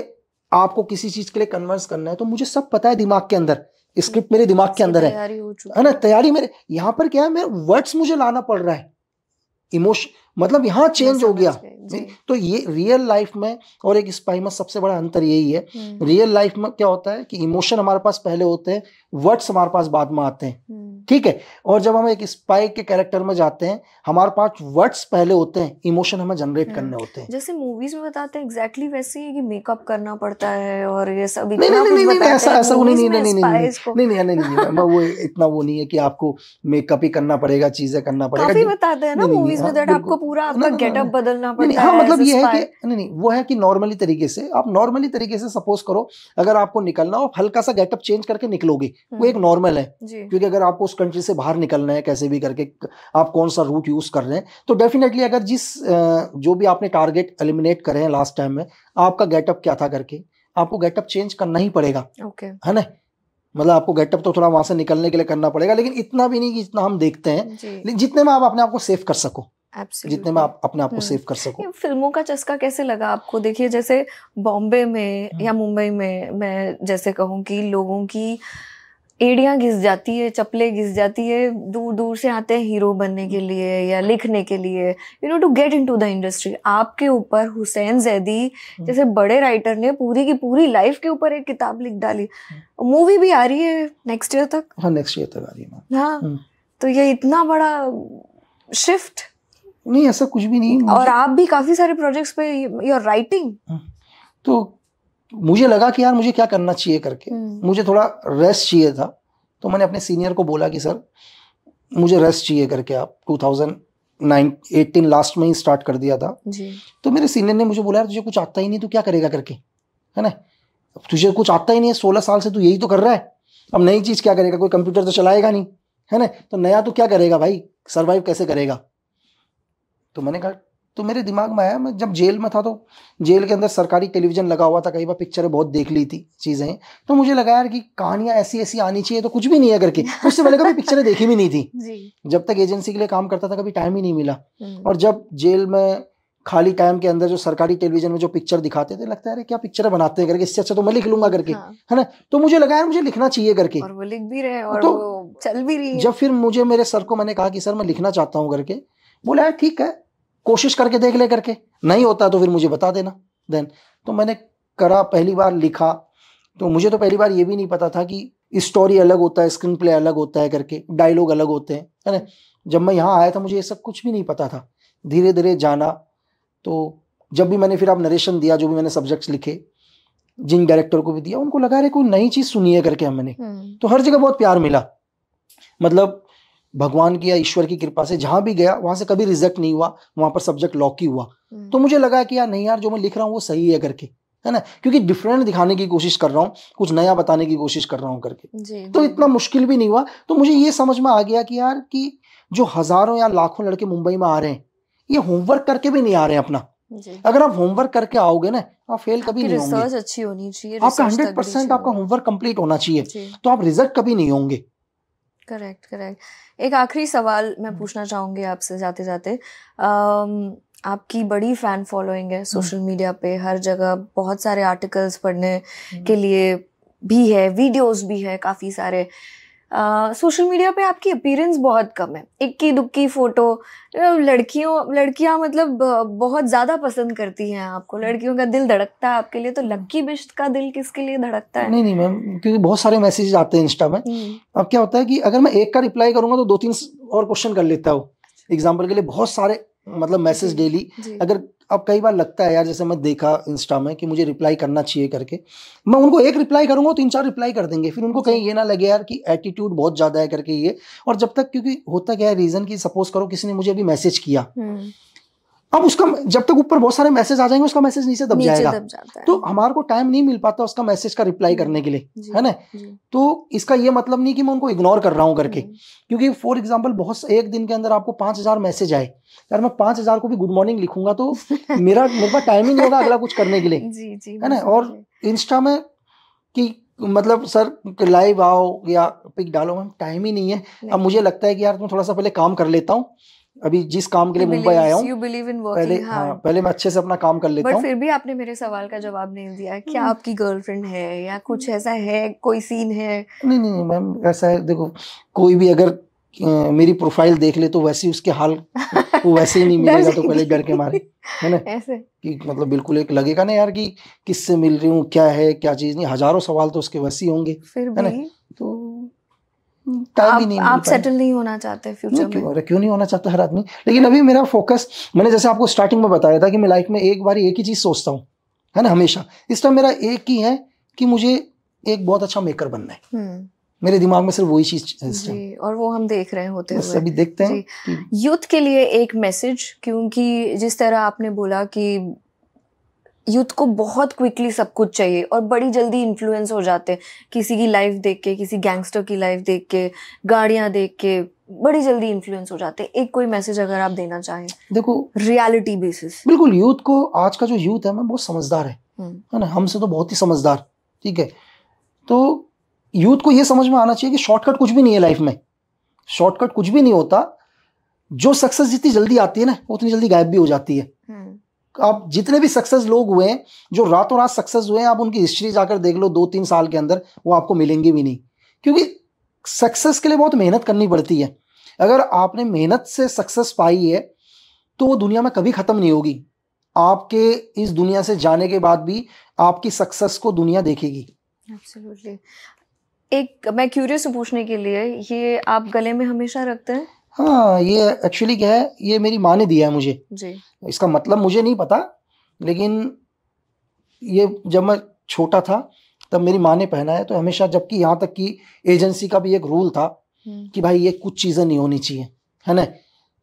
आपको किसी चीज के लिए कन्वर्स करना है तो मुझे सब पता है दिमाग के अंदर स्क्रिप्ट मेरे दिमाग के अंदर है है ना तैयारी मेरे यहाँ पर क्या है मेरे वर्ड्स मुझे लाना पड़ रहा है इमोशन मतलब यहाँ चेंज हो गया तो ये रियल लाइफ में और एक स्पाई में सबसे बड़ा अंतर यही है रियल हम्म। लाइफ में क्या होता है कि इमोशन हमारे पास पहले होते हैं वर्ड्स हमारे पास बाद में आते हैं हम्म। ठीक है और जब हम एक स्पाई के कैरेक्टर में जाते हैं हमारे पास वर्ड्स पहले होते हैं इमोशन हमें जनरेट हम्म। करने होते हैं जैसे मूवीज में बताते हैं एग्जैक्टली वैसे ही कि मेकअप करना पड़ता है और ये सब नहीं नहीं नहीं नहीं नहीं नहीं नहीं नहीं नहीं नहीं वो इतना वो नहीं है कि आपको मेकअप ही करना पड़ेगा चीजें करना पड़ेगा बताते हैं ना मूवीज में हाँ, आपको पूरा आपका गेटअप बदलना पड़ता हाँ, है हाँ मतलब ये है कि नहीं नहीं वो है कि नॉर्मली तरीके से आप नॉर्मली तरीके से सपोज करो अगर आपको निकलना हो हल्का सा गेटअप चेंज करके निकलोगे वो हम्म। एक नॉर्मल है क्योंकि अगर आपको उस कंट्री से बाहर निकलना है कैसे भी करके आप कौन सा रूट यूज कर रहे हैं तो डेफिनेटली अगर जिस जो भी आपने टारगेट एलिमिनेट करे हैं लास्ट टाइम में आपका गेटअप क्या था करके आपको गेटअप चेंज करना ही पड़ेगा okay. है ना मतलब आपको गेटअप तो थोड़ा वहां से निकलने के लिए करना पड़ेगा लेकिन इतना भी नहीं कि इतना हम देखते हैं लेकिन जितने में आप अपने आप को सेफ कर सको Absolutely. जितने में आप अपने आप को सेव हम्म। कर सको फिल्मों का चस्का कैसे लगा आपको देखिए जैसे बॉम्बे में हम्म। या मुंबई में मैं जैसे कहूँ कि लोगों की एड़ियाँ घिस जाती है चपले घिस जाती है दूर दूर से आते हैं हीरो बनने के लिए या लिखने के लिए you know to get into the industry आपके ऊपर हुसैन जैदी हम्म। जैसे बड़े राइटर ने पूरी की पूरी लाइफ के ऊपर एक किताब लिख डाली मूवी भी आ रही है नेक्स्ट ईयर तक हाँ नेक्स्ट ईयर तक आ रही है हाँ तो ये इतना बड़ा शिफ्ट नहीं ऐसा कुछ भी नहीं और आप भी काफी सारे प्रोजेक्ट्स पे योर राइटिंग हाँ। तो मुझे लगा कि यार मुझे क्या करना चाहिए करके हम्म। मुझे थोड़ा रेस्ट चाहिए था तो मैंने अपने सीनियर को बोला कि सर मुझे रेस्ट चाहिए करके आप नाइन एटीन लास्ट में ही स्टार्ट कर दिया था जी। तो मेरे सीनियर ने मुझे बोला यार तुझे कुछ आता ही नहीं तू क्या करेगा करके है ना तुझे कुछ आता ही नहीं है सोलह साल से तू यही तो कर रहा है अब नई चीज़ क्या करेगा कोई कंप्यूटर तो चलाएगा नहीं है ना तो नया तो क्या करेगा भाई सर्वाइव कैसे करेगा तो मैंने कहा तो मेरे दिमाग में आया मैं जब जेल में था तो जेल के अंदर सरकारी टेलीविजन लगा हुआ था कई बार पिक्चरें बहुत देख ली थी चीज़ें तो मुझे लगा यार कि कहानियाँ ऐसी ऐसी आनी चाहिए तो कुछ भी नहीं है करके उससे पहले कभी पिक्चरें देखी भी नहीं थी जी। जब तक एजेंसी के लिए काम करता था कभी टाइम ही नहीं मिला हम्म। और जब जेल में खाली टाइम के अंदर जो सरकारी टेलीविजन में जो पिक्चर दिखाते थे लगता है क्या पिक्चर बनाते हैं करके इससे अच्छा तो मैं लिख लूंगा करके हाँ। है ना तो मुझे लगा यार मुझे लिखना चाहिए करके और वो लिख भी रहे और तो चल भी रही है जब फिर मुझे मेरे सर को मैंने कहा कि सर मैं लिखना चाहता हूँ करके बोला ठीक है कोशिश करके देख ले करके नहीं होता तो फिर मुझे बता देना देन तो मैंने करा पहली बार लिखा तो मुझे तो पहली बार ये भी नहीं पता था कि स्टोरी अलग होता है स्क्रीन प्ले अलग होता है करके डायलॉग अलग होते हैं है ना जब मैं यहाँ आया था मुझे ये सब कुछ भी नहीं पता था धीरे धीरे जाना तो जब भी मैंने फिर आप नरेशन दिया जो भी मैंने सब्जेक्ट्स लिखे जिन डायरेक्टर को भी दिया उनको लगा रहे कोई नई चीज़ सुनिए करके हमने हम्म। तो हर जगह बहुत प्यार मिला मतलब भगवान की या ईश्वर की कृपा से जहां भी गया वहां से कभी रिजेक्ट नहीं हुआ वहां पर सब्जेक्ट लॉक ही हुआ हम्म। तो मुझे लगा कि यार नहीं यार जो मैं लिख रहा हूँ वो सही है करके है ना क्योंकि डिफरेंट दिखाने की कोशिश कर रहा हूँ कुछ नया बताने की कोशिश कर रहा हूँ करके तो इतना मुश्किल भी नहीं हुआ तो मुझे ये समझ में आ गया कि यार कि जो हजारों या लाखों लड़के मुंबई में आ रहे हैं ये होमवर्क करके भी नहीं आ रहे हैं अपना अगर आप होमवर्क करके आओगे ना आप फेल कभी नहीं होंगे अच्छी होनी चाहिए आपका हंड्रेड परसेंट आपका होमवर्क कंप्लीट होना चाहिए तो आप रिजल्ट कभी नहीं होंगे करेक्ट करेक्ट एक आखिरी सवाल मैं हम्म। पूछना चाहूँगी आपसे जाते जाते आपकी बड़ी फैन फॉलोइंग है सोशल हम्म। मीडिया पे हर जगह बहुत सारे आर्टिकल्स पढ़ने हम्म। के लिए भी है वीडियोस भी है काफ़ी सारे सोशल uh, मीडिया पे आपकी अपीरेंस बहुत कम है इक्की दुक्की फ़ोटो लड़कियों लड़कियां मतलब बहुत ज़्यादा पसंद करती हैं आपको लड़कियों का दिल धड़कता है आपके लिए तो लक्की हम्म। बिश्त का दिल किसके लिए धड़कता है नहीं नहीं मैम क्योंकि बहुत सारे मैसेजेस आते हैं इंस्टा में हम्म। अब क्या होता है कि अगर मैं एक का रिप्लाई करूंगा तो दो तीन और क्वेश्चन कर लेता हूँ एग्जाम्पल के लिए बहुत सारे मतलब मैसेज डेली अगर अब कई बार लगता है यार जैसे मैं देखा इंस्टा में कि मुझे रिप्लाई करना चाहिए करके मैं उनको एक रिप्लाई करूंगा तीन चार रिप्लाई कर देंगे फिर उनको कहीं ये ना लगे यार कि एटीट्यूड बहुत ज़्यादा है करके ये और जब तक क्योंकि होता क्या है रीज़न कि सपोज करो किसी ने मुझे अभी मैसेज किया हम्म। अब उसका जब तक ऊपर बहुत सारे मैसेज आ जाएंगे उसका मैसेज नीचे दब जाएगा दब तो हमारे को टाइम नहीं मिल पाता उसका मैसेज का रिप्लाई करने के लिए है ना तो इसका ये मतलब नहीं कि मैं उनको इग्नोर कर रहा हूँ करके क्योंकि फॉर एग्जाम्पल बहुत एक दिन के अंदर आपको पांच हजार मैसेज आए यार मैं पांच हजार को भी गुड मॉर्निंग लिखूंगा तो मेरा मेरे पास टाइम ही नहीं होगा अगला कुछ करने के लिए है ना और इंस्टा में कि मतलब सर लाइव आओ या पिक डालो मैम टाइम ही नहीं है अब मुझे लगता है कि यार तुम थोड़ा सा पहले काम कर लेता हूँ अभी जिस काम के लिए मुंबई आया हूँ पहले हाँ, पहले मैं अच्छे से अपना काम कर लेता हूँ फिर भी आपने मेरे सवाल का जवाब नहीं दिया हम्म। क्या आपकी गर्लफ्रेंड है या कुछ हम्म। ऐसा है कोई सीन है नहीं नहीं मैम ऐसा है देखो कोई भी अगर मेरी प्रोफाइल देख ले तो वैसे उसके हाल वो वैसे ही नहीं मिलेगा तो पहले डर के मारे है ना ऐसे कि मतलब बिल्कुल एक लगेगा ना यार कि किससे मिल रही हूँ क्या है क्या चीज़ नहीं हजारों सवाल तो उसके वैसे ही होंगे फिर है ना तो नहीं आप सेटल नहीं होना चाहते फ्यूचर में क्यों, क्यों नहीं होना चाहता हर आदमी लेकिन अभी मेरा फोकस मैंने जैसे आपको स्टार्टिंग में बताया था कि मैं लाइफ में एक बार एक ही चीज़ सोचता हूँ है ना हमेशा इस टाइम मेरा एक ही है कि मुझे एक बहुत अच्छा मेकर बनना है हम्म। मेरे दिमाग में सिर्फ वही चीज और वो हम देख रहे होते देखते हैं यूथ के लिए एक मैसेज क्योंकि जिस तरह आपने बोला कि यूथ को बहुत क्विकली सब कुछ चाहिए और बड़ी जल्दी इन्फ्लुएंस हो जाते हैं किसी की लाइफ देख के किसी गैंगस्टर की लाइफ देख के गाड़ियाँ देख के बड़ी जल्दी इन्फ्लुएंस हो जाते हैं एक कोई मैसेज अगर आप देना चाहें देखो रियलिटी बेसिस बिल्कुल यूथ को आज का जो यूथ है ना बहुत समझदार है हम्म। है ना हमसे तो बहुत ही समझदार ठीक है तो यूथ को ये समझ में आना चाहिए कि शॉर्टकट कुछ भी नहीं है लाइफ में शॉर्टकट कुछ भी नहीं होता जो सक्सेस जितनी जल्दी आती है ना उतनी जल्दी गायब भी हो जाती है हम्म। आप जितने भी सक्सेस लोग हुए हैं जो रातों रात सक्सेस हुए हैं आप उनकी हिस्ट्री जाकर देख लो दो तीन साल के अंदर वो आपको मिलेंगे भी नहीं क्योंकि सक्सेस के लिए बहुत मेहनत करनी पड़ती है अगर आपने मेहनत से सक्सेस पाई है तो वो दुनिया में कभी ख़त्म नहीं होगी आपके इस दुनिया से जाने के बाद भी आपकी सक्सेस को दुनिया देखेगी Absolutely. एक मैं क्यूरियस पूछने के लिए ये आप गले में हमेशा रखते हैं हाँ ये एक्चुअली क्या है ये मेरी माँ ने दिया है मुझे जी इसका मतलब मुझे नहीं पता लेकिन ये जब मैं छोटा था तब मेरी माँ ने पहना है तो हमेशा जबकि यहाँ तक कि एजेंसी का भी एक रूल था हम्म। कि भाई ये कुछ चीज़ें नहीं होनी चाहिए है ना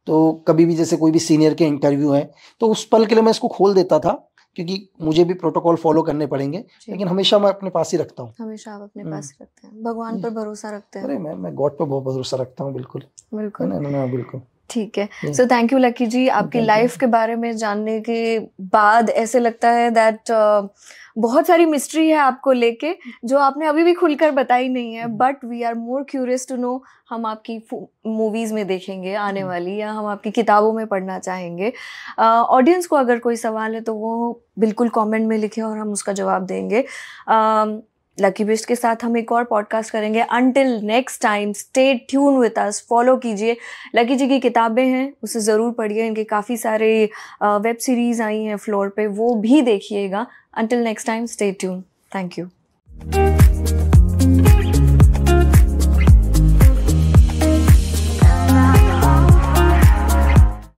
तो कभी भी जैसे कोई भी सीनियर के इंटरव्यू है तो उस पल के लिए मैं इसको खोल देता था क्योंकि मुझे भी प्रोटोकॉल फॉलो करने पड़ेंगे लेकिन हमेशा मैं अपने पास ही रखता हूँ हमेशा आप अपने हम्म। पास रखते हैं भगवान पर भरोसा रखते हैं अरे मैं मैं गॉड पर बहुत भरोसा रखता हूँ बिल्कुल बिल्कुल बिल्कुल ठीक है so thank you lucky ji आपकी लाइफ के बारे में जानने के बाद ऐसे लगता है दैट uh, बहुत सारी मिस्ट्री है आपको लेके जो आपने अभी भी खुलकर बताई नहीं है but we are more curious to know हम आपकी मूवीज़ में देखेंगे आने हम्म। वाली या हम आपकी किताबों में पढ़ना चाहेंगे ऑडियंस uh, को अगर कोई सवाल है तो वो बिल्कुल कमेंट में लिखे और हम उसका जवाब देंगे uh, लकी बिस्ट के साथ हम एक और पॉडकास्ट करेंगे until next time stay tune with us follow कीजिए लकी जी की किताबें हैं उसे ज़रूर पढ़िए इनके काफ़ी सारे वेब सीरीज़ आई हैं फ्लोर पे वो भी देखिएगा until next time stay tune thank you